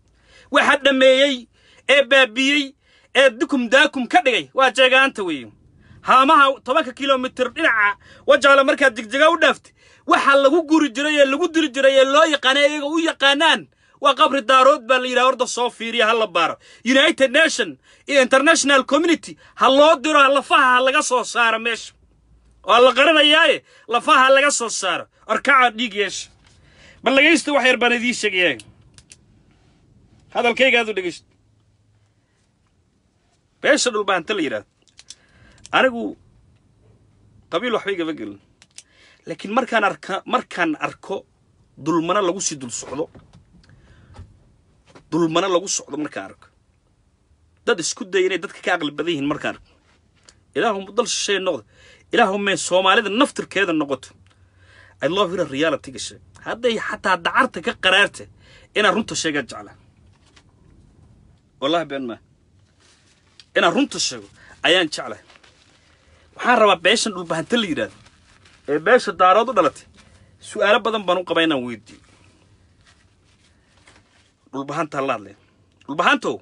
waxa dhammeeyey ee baabiyey ee dukum daakum ka dhigay waa jeegaanta weeye haamaha tobanka kilomitir dhinaca wajaale markaa jegjegaa u dhaaftay waxaa lagu guri jiray ee lagu diri jiray ee loo yaqaanay iyaga u yaqaanaan waa qabri daarood baa la yidhaha horda soo fiiriya ha la baaro united nation iyo international community ha loo diro lafaha ha laga soo saaro meesha waa la qaranayaaye lafaha laga soo saaro orkaca dhiig yeesha bal dhegaysta wax yar baan idiin sheegayaa hadalkaygaadu dhegaysto beesha dhulbaanta la yidhaahdo anigu qabiil waxba igama gelin laakiin markaan arka markaan arko dulmana lagu sii dul socdo dulmano lagu socdo markaan arko dad isku day inay dadka ka aqli badan yihiin markaan arko ilaahu mudal shishay noqda ilaahumee soomaalida naftirkeeda noqoto adlofira realityga sheeg hadday xataa dacarta ka qaraarta inaan runta sheegaa jeclaa wallahi been maa inaan runta sheego ayaan jeclahay waxaan rabaa beeshan dhulbahanta la yidhahdo ee beesha daarood u dhalatay su-aalo badan baan u qabaa inaan weydiiyo dhulbahanta hala hadleen dhulbahantow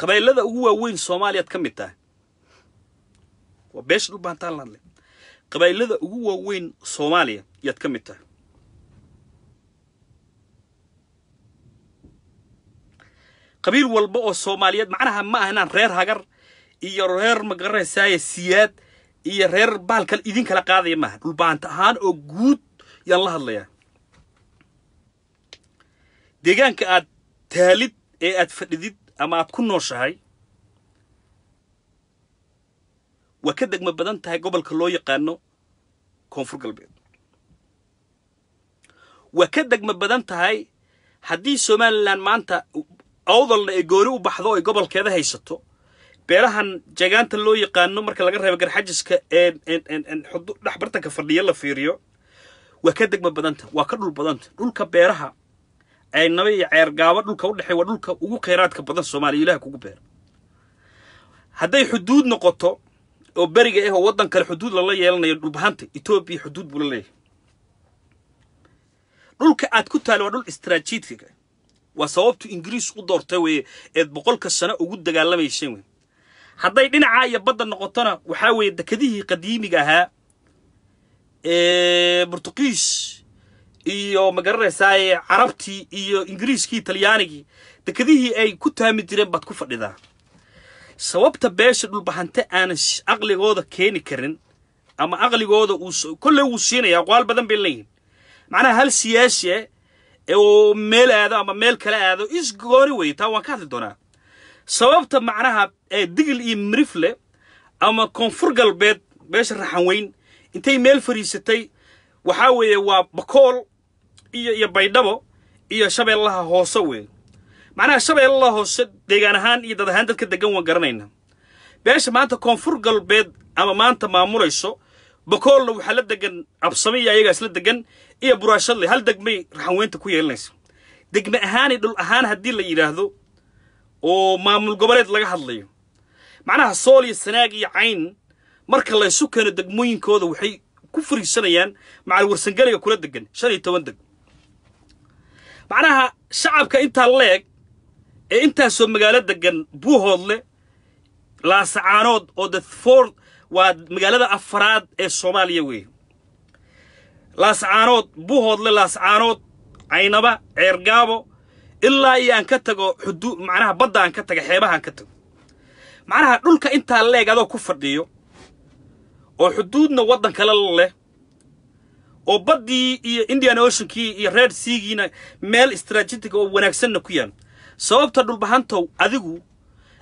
qabiilada ugu waaweyn soomaaliyaad ka mid tahay waa beesha dhul baantaanlaadle qabaa'ilada ugu waaweyn soomaaliya yaad ka mid tahay qabiil walba oo soomaaliyeed macnaha ma ah inaan reer hagar iyo reer magaranaysaaya siyaad iyo reer baalkal idin kala qaadaya maaha dhulbaanta ahaan oo guud yaan la hadlayaa deegaanka aad taalid ee aad fadhidid ama aad ku nooshahay waa ka degmo badan tahay gobolka loo yaqaano koonfur galbeed waa ka degmo badan tahay haddii somalilan maanta awdalna ay goori u baxdo o ay gobolkeeda haysato beerahan jagaanta loo yaqaano marka laga reebo garxajiska ee dhex bartanka fadhiya la fiiriyo waa ka degmo badanta waa ka dhul badanta dhulka beeraha aynaba iyo ceergaabo dhulka udhexey waa dhulka ugu kheyraadka badan soomaaliya ilaha kugu beera hadday xuduud noqoto oo beriga ah oo waddan kale xuduud lala yeelanayo dhulbahanta etoobiya xuduud buu la leeyahay dhulka aad ku taale waa dhul istraajiidka waa sababtu ingiriis u doortay weeye eed boqolka sano ugu dagaalamayseen wey hadday dhinacaa iyo badda noqotona waxaa weeye dekadihii qadiimiga ahaa ee bortuqiis iyo magaranaysaayee carabtii iyo ingiriiskii talyaanigii dekadihii ay ku taami jireen baad ku fadhidaa sababta beesha dhulbaxante aanan caqligooda keeni karin ama caqligooda kolley wuu siinaya aqwaal badan bay leeyihin macnaha hal siyaasiya oo meel aado ama meel kala aado isgoori wey taa waan ka hadli doonaa sababta macnaha digil iyo mirifle ama koonfur galbeed beesha raxanweyn intay meel fariisatay waxaa weeye waa bakool iyo iyo baydhabo iyo shabeellaha hoose wey macnaha shabeelladaa hoose deegaan ahaan iyo dad ahaan dadka degan waan garanayna beesha maanta koonfur galbeed ama maanta maamulayso bakoolna waxaa la degan cabsame iyo ayagaas la degan iyo buraashadle hal degmay raxanweynta ku yeelinaysa degme ahaani dhul ahaan haddii la yidhaahdo oo maamul goboleed laga hadlayo macnaha sool iyo sanaag iyo cayn marka laysu keeno degmooyinkooda waxay ku fariisanayaan macal warsangeliga kula degan shan iyo toban deg macnaha shacabka intaa leeg ee intaasoo magaalo degan buuhoodle laasacaanood oo the for waa magaalada afaraad ee soomaaliya weeye laasacaanood buuhoodle laascaanood caynaba ceergaabo ilaa iyo aan ka tago xudu macnaha badda aan ka tago xeebahaan ka tago macnaha dhulka intaa leeg adoo ku fadhiyo oo xuduudna waddan kale leh oo baddii iyo indian oceankii iyo red seagiina meel istraatijiga oo wanaagsanna ku yaal sababta dhulbahantow adigu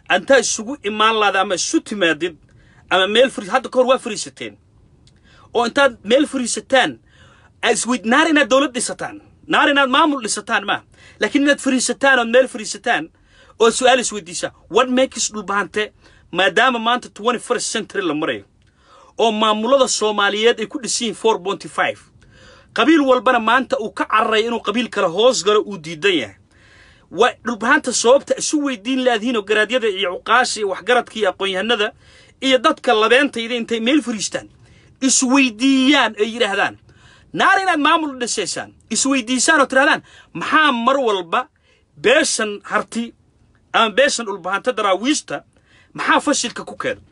antaa isugu imaan laada ama isu timaadid ama meel hadda ka waa fariisateen oo intaad meel fariisataan naar inaad dowlad dhisataan naar inaad maamul dhisataan maa laakiin inaad fariisataan ood meel fariisataan oo su-aal isweydiisa what makis dhulbahante maadaama maanta twenty first century la marayo oo maamulada soomaaliyeed ay ku dhisan yihin four bonty five qabiil walbana maanta uu ka cararay inuu qabiil kale hoos galo uu diidan yahay dhulbahaanta sababta isu weydiin laadihiinoo garaadyada iyo cuqaashi waxgaradka iyo aqoonyahanada iyo dadka labeentayda intay meel fariistaan isweydiiyaan ay yidhaahdaan naar inaad maamul dhasaysaan isweydiisaan oo tidhahdaan maxaa mar walba beeshan harti ama beeshan dhulbahaanta daraawiishta maxaa fashilka ku keeno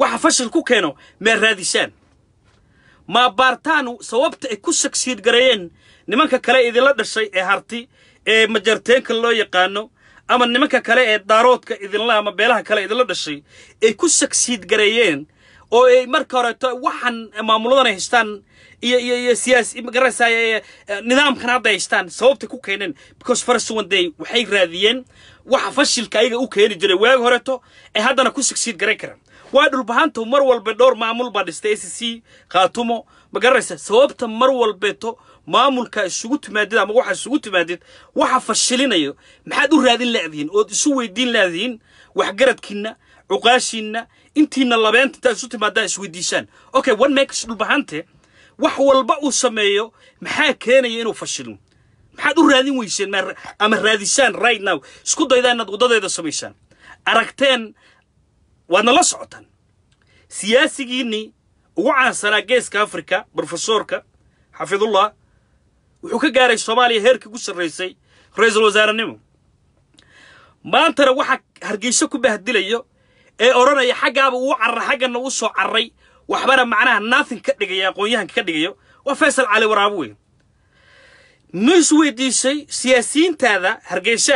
waxa fashil ku keeno mee raadisaan maa baartaan sababta ay ku sagsiir gareeyeen nimanka kale idinla dhashay ee harti ee majarteenka loo yaqaano ama nimanka kale ee daaroodka idinla ama beelaha kale idinla dhashay ay ku sagsiid gareeyeen oo ay marka horeeto waxaan maamuladan haystaan iyo iyo iyo siyaas nidaamkan hadda haystaan sababtay ku keeneen because faraswan day waxay raadiyeen waxa fashilka ayaga u keeni jiray waagi horeeto ee haddana ku sagsiid garan karaan waa dhulbahaantu mar walba dhowr maamul baa dhistay a c khaatumo ma magararaysa sababta mar walbeeto maamulka isugu timaadid ama waxaa isugu timaadid waxa fashilinayo maxaad u raadin laadihiin ood isu weydiin laadihiin waxgaradkiinna cuqaashiinna intiina labeenta intaa isu timaadaa isweydiisaan okay one makes dhulbahante wax walba uu sameeyo maxaa keenaya inuu fashilin maxaad u raadin weyseen ama raadisaan right now isku daydaa inaad waddadeeda samaysaan aragteen waadna la socotaan siyaasigiinnii ugu caansanaa geeska afrika brofesoorka xafidullah wuxuu ka gaaray soomaaliya heerkii ugu sarraysay ra iisal wasaarenimo maantana waxa hargeyso ku bahdilayo ee odhanaya xaggaaba uu carara xaggana uu soo carray waxbana macnaha naathin ka dhigaya aqoon ka dhigayo waa faysal cali waraabo weyn ma weydiisay siyaasiyiintaada hargeyso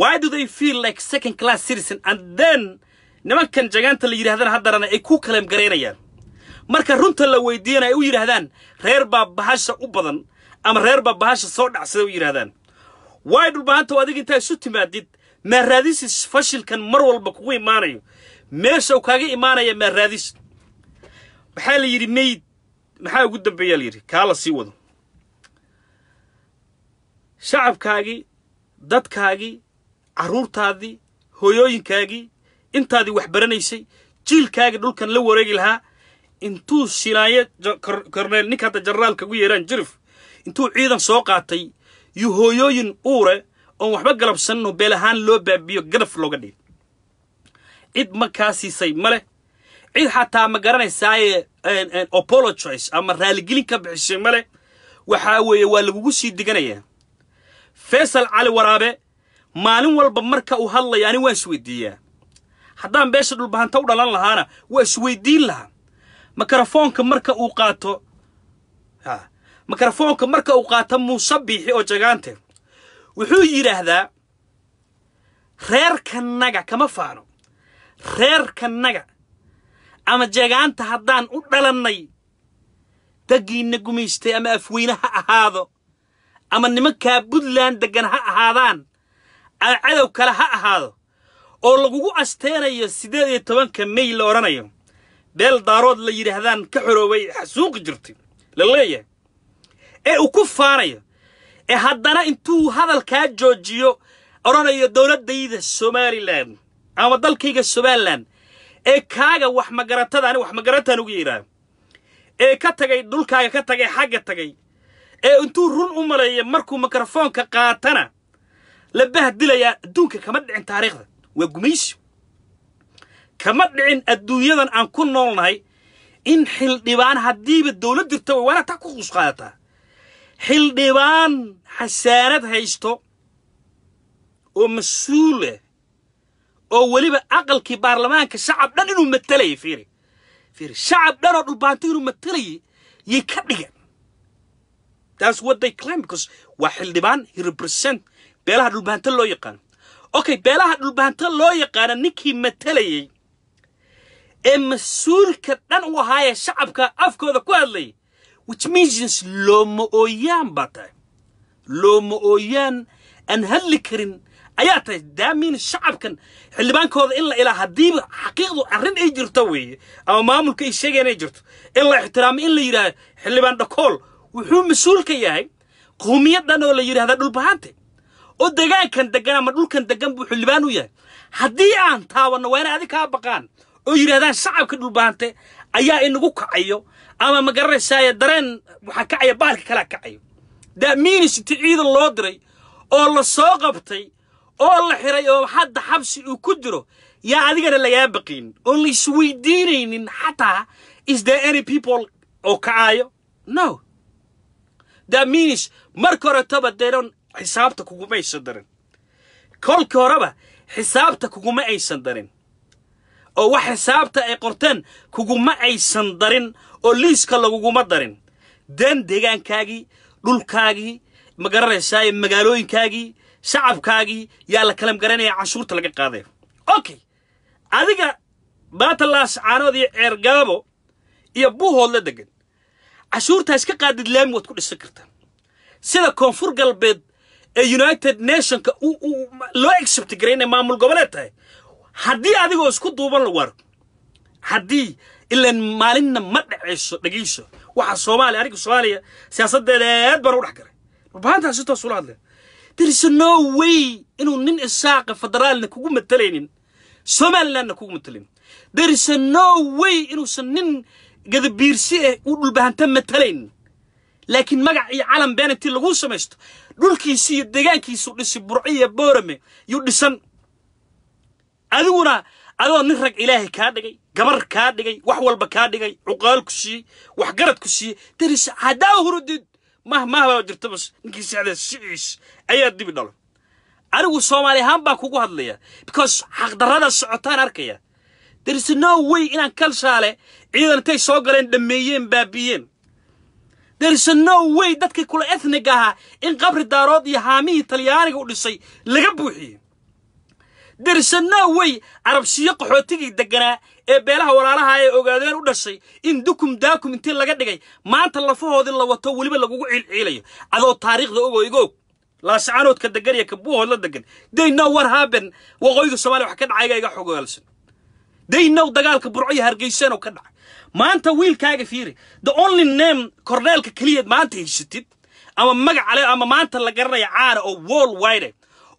why do they feel like second class citizen and then nimankan jagaanta la yidhahdana haddarana ay ku kaleem garaynayaan marka runta la weydiiyana ay u yidhaahdaan reer baa bahasha u badan ama reerba bahasha soo dhacsada u yidhahdaan waay dhulbahanta adig intaa isu timaadid maaraadisis fashilkan mar walba kugu imaanayo meesha u kaaga imaanaya maaraadis maxaa la yidhi meyd maxaa ugu dambeeyaa la yidhi kaa la sii wado shacabkaagii dadkaagii carruurtaadii hooyooyinkaagii intaadii waxbaranaysay jiilkaagii dhulkan la wareegi lahaa intuu shilaayo korneyl ninka hadda jaraalka ugu yeeraan jirif intuu ciidan soo qaatay yu hooyooyin uure oon waxba galabsanno beel ahaan loo baabiyo gadaf looga dhig cid ma siisay ma leh cid xataa ma garanaysaaye apologize ama raaligelin ka bixisay ma leh waxaa weeye waa lagugu sii diganayaa faysal cali waraabe maalin walba marka uu hadlaya ani waan isweydiiyaa haddaan beesha dhulbahanta u dhalan lahaana waa isweydiin lahaa mikrofoonka marka uu qaato mikrofoonka marka uu qaato biixi oo jagaante wuxuu yidhaahdaa reerkanaga kama faano reerkanaga ama jagaanta haddaan u dhalannay deggiinna gumaystay ama afweyne ha ahaado ama nimankaa buntland deggan ha ahaadaan ama cadow kale ha ahaado oo lagugu asteenayo siddeed iyo tobanka mayl la odhanayo beel daarood la yidhaahdaan ka xoroobay xasuuqi jirtay la leeyahay ee uu ku faanayo ee haddana intuu hadalkaa joojiyo odhanayo dowladdayda somalilan ama dalkayga somalilan ee kaaga wax magaratadaani wax magarataan ugu yidhaah ee ka tagay dhulkaaga ka tagay xagga tagay ee intuu run u maleeya markuu mikrofoonka qaatana la baahdilayaa adduunka kama dhicin taariikhda waa gumaysi kama dhicin adduunyadan aan ku noolnahay in xildhibaan haddiiba dowlad dirta waana taa ku qusqaadataa xildhibaan xasaanad haysto oo mas uul leh oo weliba aqalkii baarlamaanka shacab dhan inuu matalayay fiiri fiiri shacab dhanoo oo inuu matalayay yay ka dhigeen that's what they claim because waa xildhibaan he represent beelaha dhulbaanta loo yaqaano okay beelaha dhulbaanta loo yaqaano ninkii matalayay ee mas-uulka dhan u ahaayee shacabka afkooda ku hadlayay which means looma ooyaan baa tahay looma ooyaan aan hadli karin ayaa tahay daamiin shacabkan xildhibaankooda in la ilaa haddiiba xaqiiqdu arrin ay jirto weeye ama maamulka ay sheegeen ay jirto in la ixtiraamo in la yidhaahdo xildhibaan dhakool wuxuu mas-uulka yahay qowmiyadan oo la yidhahda dhulbahante oo degaankan degan ama dhulkan degan buu xildhibaan u yahay haddii aan taabanno waa ina adi kaa baqaan oo yidhahdaan shacabka dhulbahante ayaa inagu kacayo ama ma garanaysaay dareen waxaa kacaya baalka kalaa kacayo damiinisiti ciidan loo diray oo la soo qabtay oo la xiray oo hadda xabsi uu ku diro yaa adigana lagaa baqaynin oon laisweydiinaynin xataa is there any people oo kacaayo no damiinis marka horetaba deeon xisaabta kuguma aysan darin kolkii horeba xisaabta kuguma aysan darin oo wax xisaabta ay qorteen kuguma aysan darin oo liiska laguguma darin deen deegaankaagii dhulkaagii ma magaalooyinkaagii shacabkaagii yaa la kalam garanaya canshuurta laga qaaday okay adiga maanta laascaanood iyo ceergaabo iyo buuhood la degan cashuurtaa iska qaadid laami waad ku dhisan kartaa sida koonfur galbeed ee united nationka loo exabtigaraynaya maamul goboleed tahay haddii adigoo isku duuban la arko haddii ilan maalinna ma dhacayso dhegayso waxaa soomaaliya aniga soomaaliya siyaasaddeeda aad baan u dhex garay warbaahintaas si toos ula hadleen dirisa no way inuu nin isaaqa federaalna kugu matalaynin somalilandna kugu matalaynin dirisa no way inuusan nin gadabiirsi eh u dhulbahanta matalaynin laakiin magac iyo calan been intii laguu samaysto dhulkiisi iyo deegaankiisu dhisi burco iyo boorame yuu dhisan adiguna adoo nin rag ilaahay kaa dhigay gabar kaa dhigay wax walba kaa dhigay cuqaal ku siiyey waxgarad ku siiyey daris haddaa hurudid mah mahbaa jirta bas ninkii sexda siciis ayaa dibi dhalo anigu soomaali ahaan baa kugu hadlaya because xaqdarrada socotaan arkaya daris no way inaan kalshaale ciidan intay soo galeen dhammeeyeen baabiyeen daris no way dadkii kula ethnig ahaa in qabri daarood iyo haamihii talyaaniga u dhisay laga buuxiyey dershannaa wey carabsiyo qaxootigii deganaa ee beelaha walaalaha ay ogaadeen u dhashay in dukum daakum intii laga dhigay maanta lafahoodii la wato weliba lagugu ciilciilayo adoo taariikhda ogo iga og laashacanoodka degan iyo kabuuhood la degan daynow war haaben waqooyiga somalia wax ka dhacayga iga xogaalsan daynow dagaalka burco iyo hargeyseenoo ka dhacay maanta wiilkaaga fiiri the only name korneelka keliyaed maanta haysatid ama magac ama maanta la garanaya caana oo world wide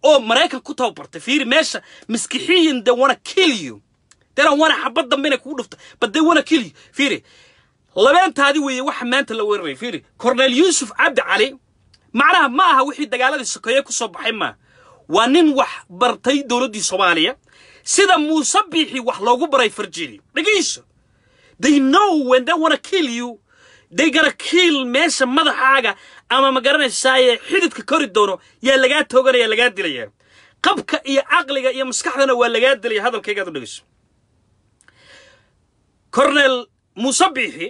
oo oh, maraykan ku tababartay fiiri meesha miskixiyin de wana kilyu deran wana xabad dambe inay kugu dhufto bade wana kilyu fiiri labeentaadi weeye waxa maanta la weeraraya fiiri cornel yuusuf cabdi cali macnaha ma aha wixii dagaaladii sokeeye ku soo baxay maa waa nin wax bartay dowladdii soomaaliya sida muuse biixi wax loogu baray virginia dhegayso they know when they wanna kill you they gonna kill meesha madaxaaga ama ma garanaysaaye xididka kori doono yaa lagaa tooganaya lagaa dilaya qabka iyo caqliga iyo maskaxdana waa lagaa dilaya hadalkaygaad u dhegeyso korneel muuse biixi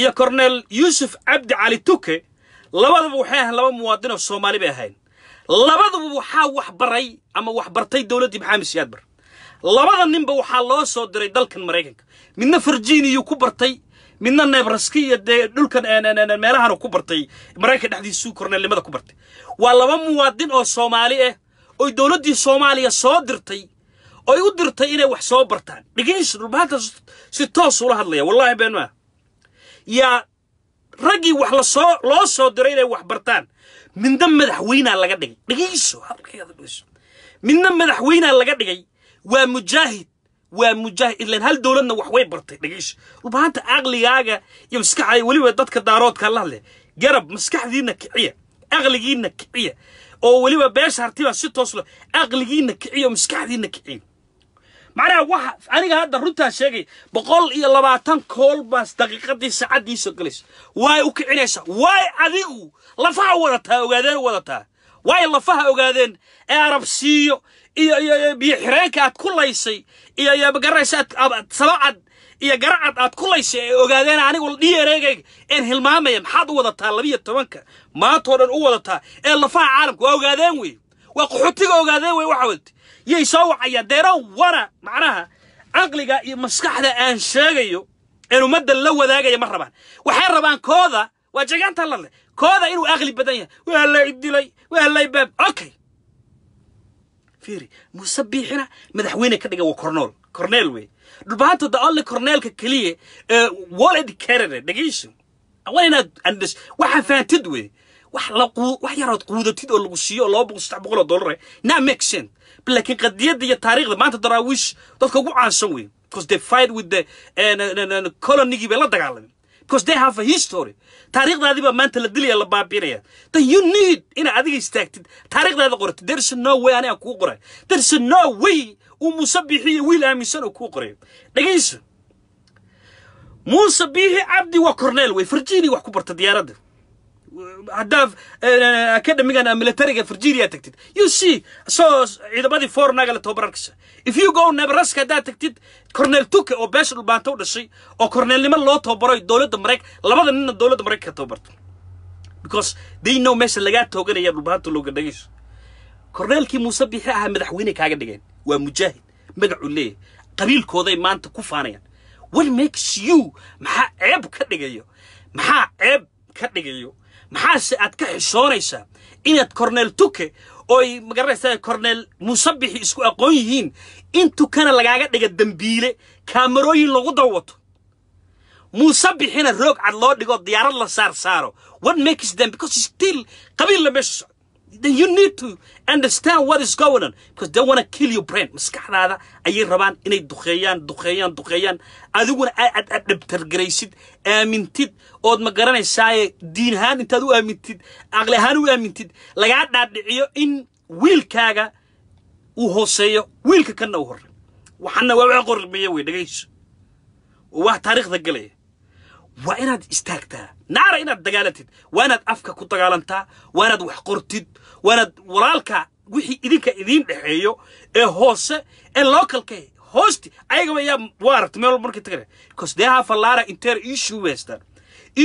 iyo korneel yuusuf cabdi cali tuke labadaba waxay ahayn laba muwaadin oo soomaali bay ahayn labadaba waxaa wax baray ama wax bartay dowladdii maxamed siyaadbar labada ninba waxaa loo soo diray dalkan maraykanka midna virginiyu ku bartay midna nebraska iyo dee dhulkan eh, meelahana ku bartay maraykanka dhexdiisu korneelnimada ku bartay waa laba muwaadin oo soomaali ah oy dowladdii soomaaliya soo dirtay oy u dirtay inay wax soo bartaan dhegaysa dhulbaanta si toos ula hadlaya wallaahi been ah. yaa raggii wax lasoo loo soo diray inay wax bartaan midna madaxweynaa laga dhigay dhegayso hadalkayada dhegayso midna madaxweynaa laga dhigay waa mujaahid waa mujaahid hal dowladna wax way bartay dhageysha rubahaanta aqligaaga iyo maskaxda weliba dadka daaroodka la hadle garab maskaxdiinna kiciya aqligiinna kiciya oo weliba beesha hartiba si tooslo lo aqligiinna kiciya oo maskaxdiinna kiciya macnaha waxa aniga hadda runtaa sheegay boqol iyo labaatan koolbaas daqiiqadii saacadiisa galaysa waay u kicinaysaa waay adigu lafaha wadataa ogaadeen wadataa waay lafaha ogaadeen ee arabsiiyo iyo biyo xireenka aad ku laysay iyo iyo magaranaysa sabacad iyo garacad aad ku laysay ay ogaadeen anigu dhiyareegayga een hilmaamaya maxaad u wadataa labiyo tobanka maantoo dhan u wadataa ee lafaha caalamka waa ogaadeen wey waa qaxootiga ogaadeen wey waxa wadta yay soo wacayaan deera wara macnaha caqliga iyo maskaxda aan sheegayo een ummaddan la wadaagaya ma rabaan waxay rabaan kooda waa jagaanta lale kooda inuu aqli badan yahay waa lay dilay waa lay baab okay fiiri muuse biixina madaxweyne ka dhiga waa cornel cornel wey dhulbaanta the only cornelka keliya ee walid canada dhegeyso waa inaad waxaa fahatid wey wax laquu wax yarood quudatid oo lagu siiyo oo laba boqol saddex boqol oo dollar eh naa make sense laakiin qadiyadda iyo taariikhda maanta daraawiish dadka ugu caansan wey because they fight with the eh, colonygii bay la dagaalameen because they have a history taarikhdaadiibaa maanta la dilaya la baabinaya then you need ina adiga istaagtid taarikhdaada qortid there's no way ani aan kuu qoray there's no way uu muuse biixi iyo wiil aaminsan oo kuu qorayo dhegayso muuse biixi cabdi waa corneel wey virginia wax ku barta diyaaradda haddaad eh, academigan ah, militariga virginia tagtid you see so ciidamadii forenaga la tababaran kasha if you go nebraska haddaad tagtid cornel tuke oo beesha dhulbaanta u dhashay oo corneelnimo loo tababaro dowladda maraykan labada ninna dowladda maraykanka tababarto because they know meesha lagaa tooganaya dhulbaanta looga dhagayso korneelkii muuse bixi ahaa madaxweyne kaaga dhigeen waa mujaahid magacuu leeyahay qabiilkooday maanta ku faanayaan what makes you maxaa ceeb ka dhigayo maxaa ceeb ka dhigayo maxaase aad ka xishoonaysaa inaad corneel tuke ooy magaranaysaa korneel muusabixi isku aqoon yihiin in tukana lagaaga dhiga dembiile kaamarooyin lagu dawato muusabixina roog cad loo dhigo diyaarad la saar saaro one makes them because still qabiilla meesha socda you need to understand what is going on because they want to kill your brain maskaxdaada ayay rabaan inay duqeeyaan duqeeyaan duqeeyaan adiguna aad aad dhabtargaraysid aamintid ood ma garanaysaaye eh, diin ahaan intaad u aamintid aqli ahaan u aamintid lagaa dhaadhiciyo in wiilkaaga uu hooseeyo wiilka kanna u horre waxana waa wax qormiye wey dhagayso waa taariikhda galaya waa inaad istaagtaa naara inaad dagaalantid waa inaad afka ku dagaalantaa waa inaad wax qortid waa inaad walaalkaa wixii idinka idiin dhexeeyo ee hoose ee localka hoosti ayagaba ayaa waaragta meel markii tagana because they have a lot inter issue haystaan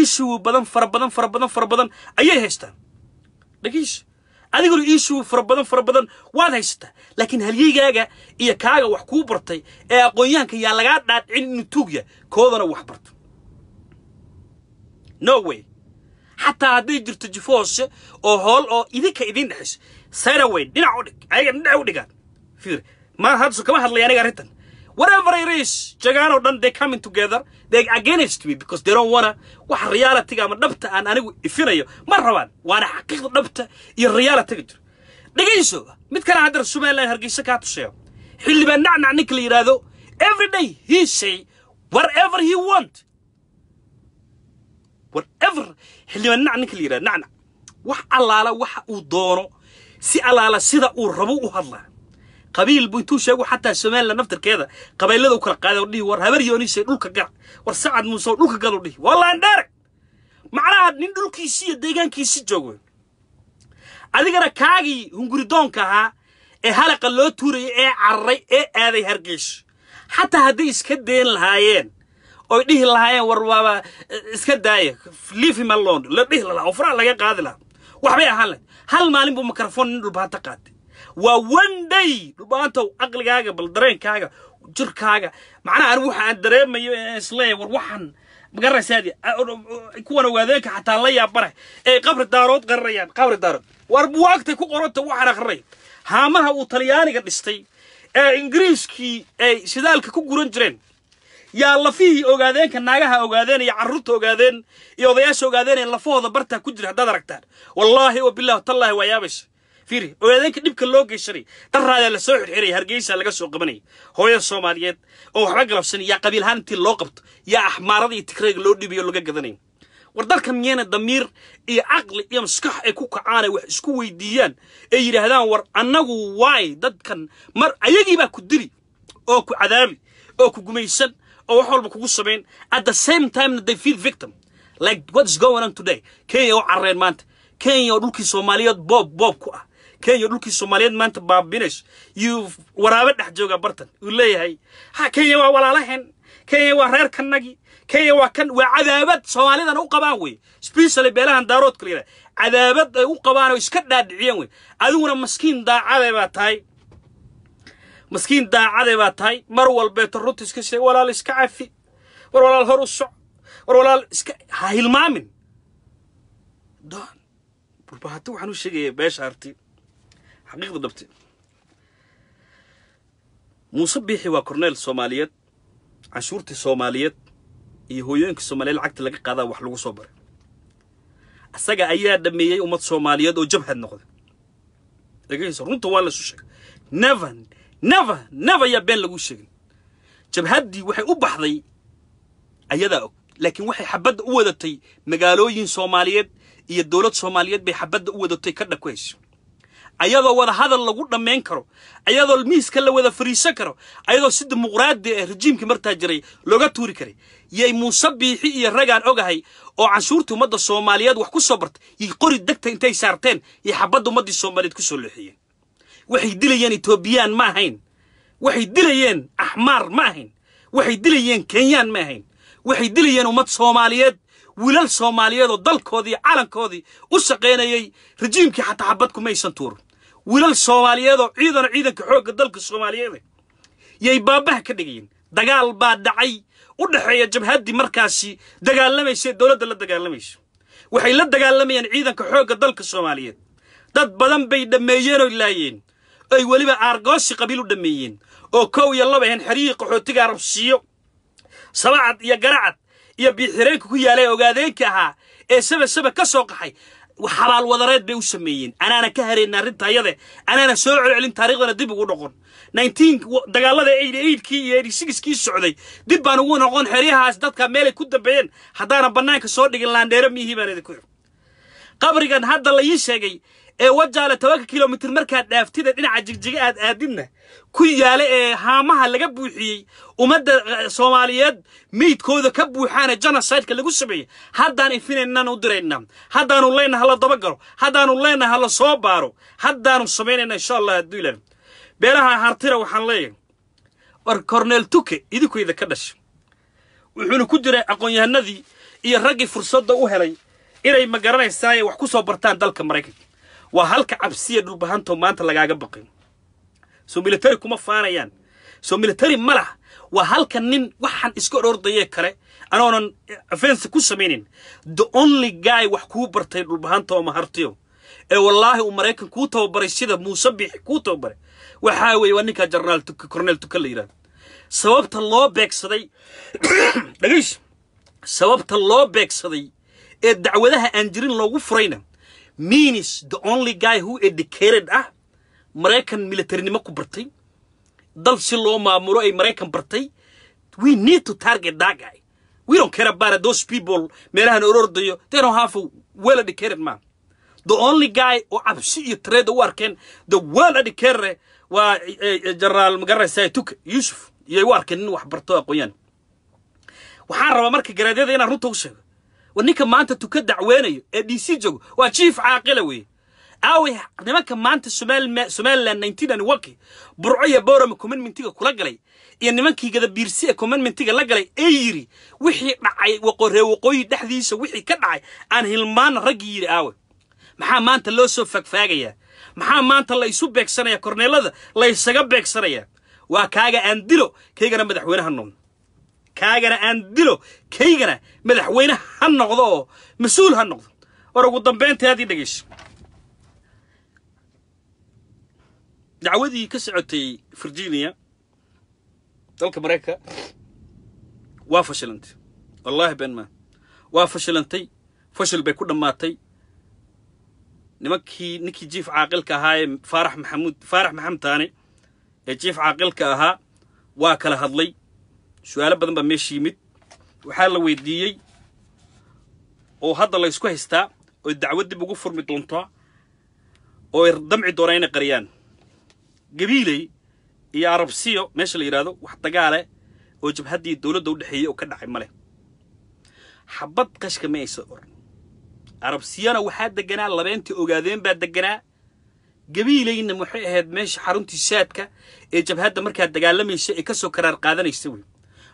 issue badan fara badan fara badan fara badan ayay haystaan dhagiis adiguna issue fara badan fara badan waad haysataa laakiin halyeygaaga iyo kaaga wax kuu bartay ee aqoon-yahanka yaa lagaa dhaadhicin inuu tuugya koodana wax barto no way xataa hadday jirto jifooshe oo hool oo idinka idiin dhexayso saraweyn dhinac u dhig ayaga dhinac u dhigaan fiir maa hadda kama hadlaya aniga arrintan whatever it is jagaanoo dhan they coming together they against me because they don't wanna waxa realityga ama dhabta aan anigu ifinayo ma rabaan waana xaqiiqda dhabta iyo realityga jiro dhegayso mid kale haddar somaliland hargeysa kaa tusheeyo xildhibaan nacnac ninka la yidhaahdo every day he say whatever he want whatever xildhibaan nac ninka la yidhahdo nacnac wax allaala waxa uu doono si allaala sida uu rabo u hadla qabiil bu intuu sheego xataa somalilan naftarkeeda qabiilada u kala qaaday o dhihi war habaryoonise dhulka gar war sacad muuse oo dhulka gal u dhihi wallaan dheereg macnaha nin dhulkiisii iyo deegaankiisii joogo adigana kaagii hunguridoonka ahaa ee halaqa loo tuurayay ee cararay ee aaday hargeyso xataa hadday iska deen lahaayeen oy dhihi lahaayeen war waaba e, iska daaya liifimalond la dhihi lalaha oo faraha laga qaadi lahaa waxbay ahaan lahayd hal maalin buu microfon nin dhulbaanta qaatay waa one day dhulbaantow aqligaaga bal dareenkaaga jirkaaga macnaha an waxa aan dareemayo ee war waxaan magaraysaadi kuwan ogaadeenka xataa la yaabbarah ay qabri daarood qarinayaan qabri daarood war buwaagtay ku qoranta waxaan aqrinaya haamaha uu talyaaniga dhistay ee ingiriiskii ay shidaalka ku guran jireen yaa lafihii ogaadeenka naagaha ogaadeen iyo caruurta ogaadeen iyo odayaasha ogaadeen lafahooda bartaa ku jira haddaad aragtaan wallaahi o bilah tallahi waa yaabaysa fiiri ogaadeenka dhibka loo geysanay darraadaa lasoo xirxiray hargeysa laga soo qabanaya hooya soomaaliyeed oo waxba galabsan yaa qabiilahaan intii loo qabto yaa axmaarada iyo tigrayga loo dhibayo laga gadanaya war dalka miyeena damiir iyo caqli iyo maskax ay ku kacaana wax isku weydiiyaan ay yidhaahdaan war anagu waay dadkan mar ayagiibaa ku diri oo ku cadaabi oo ku gumaysan oo wax walba kugu samayn at the same time they feel victim like what is going on today kenya oo carreen maanta kenya oo dhulkii soomaaliyeed boob boob ku ah kenya oo dhulkii soomaaliyeed maanta baabinayso yuu waraabe dhex jooga bartan uu leeyahay ha kenya waa walaalaheen kenya waa reer reerkanagii kenya waa kan waa cadaabad soomaalidana u qabaan wey specially beelahan daaroodka la yidhaha cadaabad ay u qabaan oo iska dhaadhiciyeen wey adiguna maskiin daacade baa tahay maskiin daacade baa tahay mar walbeeto runta iska sheeg walaal iska cafi war walaal hor u soc war walaal iska ha hilmaamin don burba waxaan u sheegayaa beesha arti xaqiiqda dhabte muuse biixi waa corneel soomaaliyeed canshuurtii soomaaliyeed iyo hooyooyinka soomaaliyeed lacagta laga qaadaa wax lagu soo baray asaga ayaa dhammeeyey ummad soomaaliyeed oo jabhad noqday runta waa lasu sheegay nevan never neva ayaa been lagu sheegin jabhaddii waxay u baxday ayadaa og laakiin waxay xabadda u wadatay magaalooyin soomaaliyeed iyo dowlad soomaaliyeed bay xabadda u wadatay ka ku hayso ayadoo wada hadal lagu dhammayn karo ayadoo miiska la wada fariisan karo ayadoo si dimuqraadi ah rajiimkii martaa jiray looga tuuri karay yay muuse biixi iyo ragaan ogahay oo canshuurta ummadda soomaaliyeed wax ku soo bartay iyo qori degta intay saarteen iyo xabadda ummaddii soomaaliyeed ku soo leexiyeen waxay dilayeen etoobiyaan ma ahayn waxay dilayeen axmaar ma ahayn waxay dilayeen kenyaan ma ahayn waxay dilayeen ummad soomaaliyeed wilal soomaaliyeed oo dalkoodii calankoodii u shaqaynayay rajiimkii xataa xabadku maysan tuurin wilal soomaaliyeed oo ciidana ciidanka xoogga dalka soomaaliyeed eh. yay baabaha ka dhigayeen dagaal baa dhacay u dhexeeya jabhaddii markaasi dagaalamaysee dowladda la dagaalamayso waxay la dagaalamayeen ciidanka xoogga dalka soomaaliyeed dad badan bay dhammeeyeen oo laayeen ay weliba caargooshi qabiil u dhammeeyeen oo kow iyo laba hen xeryihii qaxootiga rabshiyo sabacad iyo garacad iyo biixireenka ku yaalay ogaadeenka ahaa ee saba saba ka soo qaxay xabaal wadareed bay u sameeyeen anaana ka arrinta ayade anaana soo celcelin taarikhdana dib ugu noqon dagaalada kii iyo kii socday dib baan ugu noqon xeryahaas dadka meelay ku dambeeyeen haddaana bannaanka soo dhigin laandheero miyihii baan idinku xir qabrigan hadda layii sheegay ee wajaale tobanka kilomitir markaad dhaaftida dhinaca jigjiga aad aadinna ku yaala ee haamaha laga buuxiyey ummadda soomaaliyeed meydkooda ka buuxaana janasaydka lagu sameeyey haddaan ifinaynaan u diraynaa haddaanu leenna hala dabagalo haddaanu leenna hala soo baaro haddaanu samaynayna insha allah adduulan beelaha hartira waxaan leeyahay war corneel tuke idinkoyda ka dhasha wuxuuna ku jiray aqoon-yahanadii iyo raggii fursadda u helay inay ma garanaysaayee wax ku soo bartaan dalka maraykanka waa halka cabsiya dhulbahanto maanta lagaaga baqin soo military kuma faanayaan soo military ma laha waa halka nin waxaan iska dhoordaye kale anoonan afense ku samaynin the only guy wax kuu bartay dhulbahanta mahartiyo ee wallaahi uu maraykan kuu tababaray sida muuse biixi kuu tababaray waxaa weeye waa ninkaa jarnaal tuka korneel tuka la yidhahdo sababta loo beegsaday dhagays sababta loo beegsaday ee dacwadaha aan jirin loogu furayna meanis the only guy who educated ah maraykan militarinimo ku bartay dal si loo maamulo ay maraykan bartay we need to target that guy we don't care about it. those people meelahan orordayo they don't have a well educated man the only guy oo cabsi ah iyo tareeda u arkeen the well educated waa jenaraal eh, eh, magaranaysay tuke yuusuf iyo u arkeen nin waxbarto aqoon-yaan waxaan rabaa marka garaadyada inaan runta u sheego war ninka maanta tuka dacweynayo ee d c joogo waa jief caaqila weeye aawe nimanka maanta somalilan nki burco iyo boorama commitmentiga kula galay iyo nimankii gadabiirsi ee commitmentiga la galay ee yidhi wixii dhacay waqoree waqooyi dhexdiisa wixii ka dhacay aan hilmaana raggii yidhi aawe maxaa maanta loo soo fagfaagayaa maxaa maanta la isu beegsanaya korneelada laysaga beegsanayaa waa kaaga aandilo kaygana madaxweynaha noon kaagana aan dilo kaygana madaxweyne ha noqdo oo mas-uul ha noqdo war ugu dambayntaadii dhegeyso dacwadii ka socotay virginia dalka maraykanka waa fashilantay wallaahi been maa waa fashilantay fashil bay ku dhammaatay nimankii ninkii jiif caaqilka ahaa ee faarax maxamuud faarax maxamtaane ee jiif caaqilka ahaa waa kala hadlay su-aalo badan baa meesha yimid waxaa la weydiiyey oo hadda laysku haystaa oo dacwad dib ugu furmi doontaa oo damci doonaan inay qariyaan gabiiley iyo arabsiyo meesha la yidhahdo wax dagaale oo jabhaddii dowladda u dhexeeyey oo ka dhacay ma leh xabad qashka ma aysan oran arabsiyana waxaa deganaa labeentii ogaadeen baa degganaa gabiilayna waxay ahayd meesha xaruntii saadka ee jabhadda markaa dagaalamaysa ee kasoo karaar qaadanaysa wey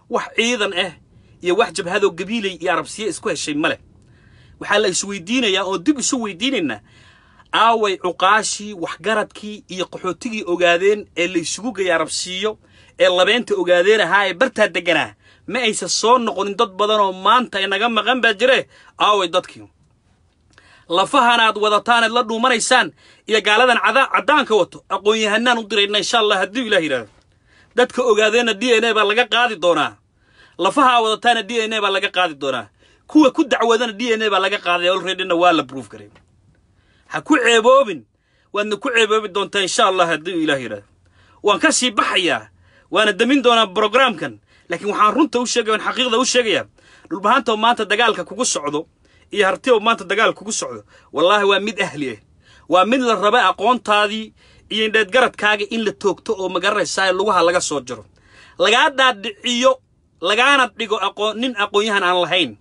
wax ciidan ah iyo wax jabhado gabiilay iyo arabsiye isku heshay ma leh waxaa la isweydiinayaa oo dib isu weydiinaynaa aaway cuqaashii waxgaradkii iyo qaxootigii ogaadeen ee laysugu ysugu arabsiiyo ee labeenta ogaadeen ahaa ee bartaa deganaa ma aysan soo noqonin dad badanoo maanta inaga maqan baa jire aaway dadkii lafahana aad wadataan aad la dhuumanaysaan iyo gaaladan caddaanka wato aqoon yahanaan u dirayna insha allah hadduu ilaah yidhaahdo dadka ogaadeenna d n a baa laga qaadi doonaa lafahaa wadataana d n a baa laga qaadi doonaa kuwa ku dacwadana d n a baa laga qaaday olredina waa la bruuf garay ha ku ceeboobin waadna ku ceeboobi doontaa insha allah haddii ilaah yidhahdo waan ka sii baxayaa waana damin doonaa brogramkan laakiin waxaan runta u sheegaya waan xaqiiqda u sheegayaa dhulbahaantaoo maanta dagaalka kugu socdo iyo harti oo maanta dagaalka kugu socdo wallaahi waa mid ahli ah waa mid la raba aqoontaadii iyo indheedgaradkaaga in la toogto oo magaranaysaa lugaha laga soo jaro lagaa daadhiciyo lagaana dhigo aqoon nin aqoonyahan aan lahayn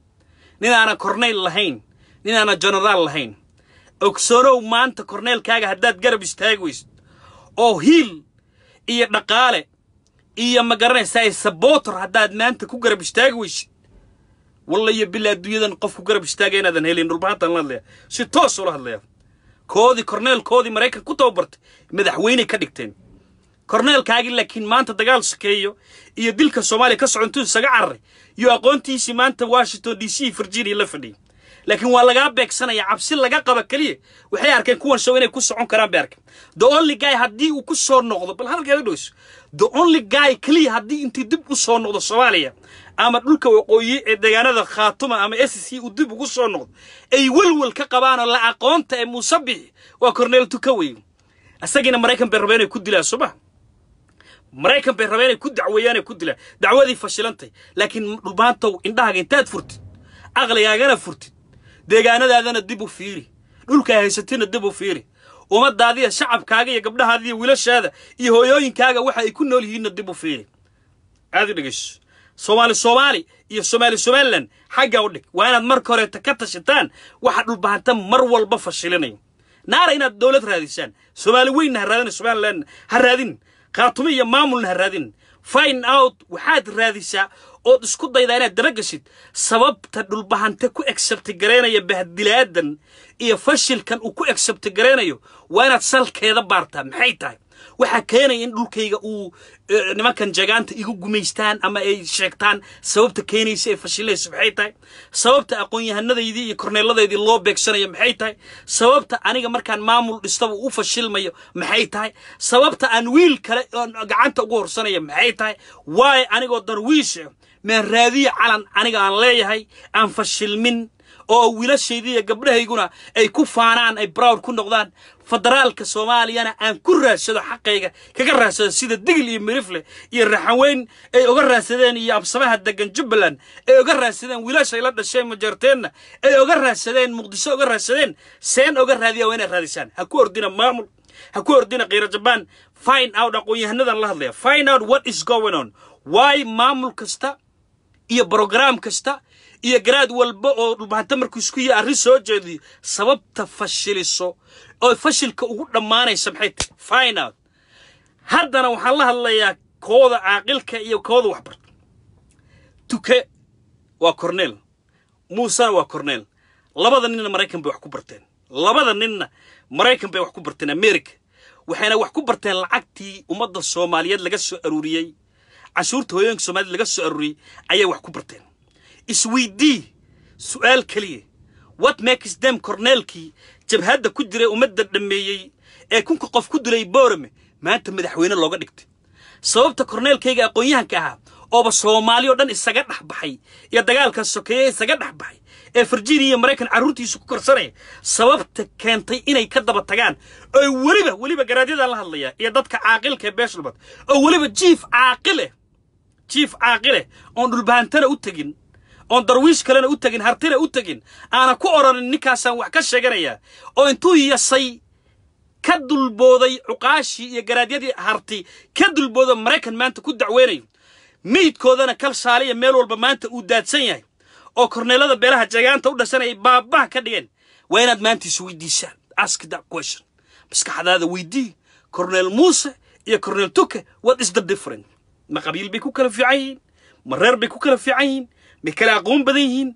nin aanan korneyl lahayn nin aanan jenaraal lahayn ogsoonow maanta korneylkaaga haddaad garab istaagi weysid oo hiil iyo dhaqaale iyo magaranaysaa sabotor haddaad maanta ku garab istaagi weysid wallayo bilaa adduunyadan qof ku garab istaaga inaadan helin dhulbahaantaan la hadlaya si toos ula hadlayaa koodii corneel koodii maraykanka ku tababartay madaxweyney ka dhigteen korneelkaagii laakiin maanta dagaal sakeeyo iyo dilka soomaaliya ka socontuu isaga cararay iyo aqoontiisii maanta washington d c virginia la fadhiyay laakiin waa lagaa beegsanaya cabsi laga qaba keliya waxay arkeen kuwan show inay ku socon karaan beerka the only guy haddii uu ku soo noqdo bal hadalkeeda dhoweyso the only guy keliya haddii intii dib u soo noqdo soomaaliya ama dhulka waqooyi ee deegaanada khaatuma ama ess uu dib ugu soo noqdo ay welwel ka qabaano la aqoonta ee muusabix waa korneel tukawey isagiina maraykan bay rabeen ku dilaan soo maraykan bay rabeen ku dacweeyaanay ku dilaan dacwadii fashilantay laakiin dhulbaantow indhahaga intaad furtid aqligaagana furtid deegaanadaadana dib u fiiri dhulkaa haysatina dib u fiiri ummadaadiya shacabkaaga iyo gabdhahaadiiyo wiilashaada iyo hooyooyinkaaga waxa ay ku nool yihiinna dib u fiiri aada u dhegeyso soomaali soomaali iyo soomaali somalilan xagga u dhig waa inaad marka horeeta ka tashataan waxa dhulbaanta mar walba fashilinayo naara inaad dowlad raadisaan soomaali weynna ha raadina somalilanna ha raadin khaatumo iyo maamulna ha raadin fine out waxaad raadisaa ood isku daydaa inaad daba gashid sababta dhulbahante ku egsabti garaynaya bahdilaadan iyo fashilkan uu ku egsabti garaynayo waa inaad salkeeda baartaa maxay tahay waxaa keenaya in dhulkayga uu e, nimankan jagaanta igu gumaystaan ama ay sheegtaan sababta keenaysa ee fashilaysa maxay tahay sababta aqoon-yahanadaydii iyo korneeladaydii loo beegsanayo maxay tahay sababta aniga markaan maamul dhistaba u fashilmayo maxay tahay sababta aan wiil kale oon gacanta ugu horsanaya maxay tahay waayo anigoo darwiishe maan raadiya calan aniga aan leeyahay aan fashilmin oo wiilashaydii gabdhahayguna ay ku faanaan ay browd ku noqdaan federaalka soomaaliyana aan ku raadsado xaqayga kaga raadsado sida digil iyo mirifle iyo raxaweyn ay oga raadsadeen iyo absamaha degan jubbaland ay oga raadsadeen wiilashay la dhasheen majarteenna ay oga raadsadeen muqdisho oga raadsadeen seen oga raadiya waa inay raadisaan ha ku ordina maamul ha ku ordina kiira jabaan find out aqoon-yahanadan la hadlaya find out what is going on waay maamul kasta iyo brograam kasta iyo garaad walba oo dhulbahanta markuu isku ya arrin soo jeediyo sababta fashiliso oo fashilka ugu dhammaanaysa maxay tahay final haddana waxaan la hadlayaa kooda caaqilka iyo kooda waxbarta tuke waa cornel muusena waa cornel labada ninna maraykan bay wax ku barteen labada ninna maraykan bay wax ku barteen america waxayna wax ku barteen lacagtii ummadda soomaaliyeed laga soo aruuriyey cashuurta hooyooyinka soomaaliyed laga soo aruuriyey ayay wax ku barteen isweydii su'aal keliya wat makis dem korneelkii jabhadda ku jira ummadda dhammeeyey ee kunka qof ku dilay boorame maanta madaxweyne looga dhigtay sababta korneelkayga aqoon-yahanka ahaa ooba soomaali oo dhan isaga dhex baxay iyo dagaalka sokeeye isaga dhex baxay ee virginia iyo maraykan carruurtiisu ku korsanaya sababta keentay inay ka daba tagaan oo weliba weliba garaadyadan la hadlaya iyo dadka caaqilka ee beeshulbad oo weliba jiif caaqileh jiif caaqileh oon dhulbahantana u tegin oon darwiish kalena u tegin hartina u tegin aana ku odhanin ninkaasaan wax ka sheeganaya oo intuu yasay ka dulbooday cuqaashii iyo garaadyadii harti ka dulbooda maraykan maanta ku dacweynayo meydkoodana kalsaaliya meel walba maanta uu daadsan yahay oo korneelada beelaha jagaanta u dhashanayay baabaha ka dhigeen waa inaad maanta isu weydiisaan askdaqweshan maskaxdaada weydii korneel muuse iyo korneel tuke is isda different ma qabiil bay ku kala fiican yihiin ma reer bay ku kala fiican yihiin may kale aqoon badan yihiin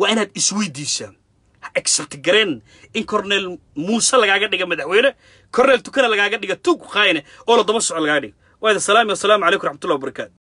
waa inaad isweydiisaan ha accept gareen in cornel muuse lagaaga dhiga madaxweyne cornel tukana lagaaga dhiga tug qaayne oo la daba soco lagaaga dhiga waada salaami wasalaamu calaykum raxmatullah wabarakaatu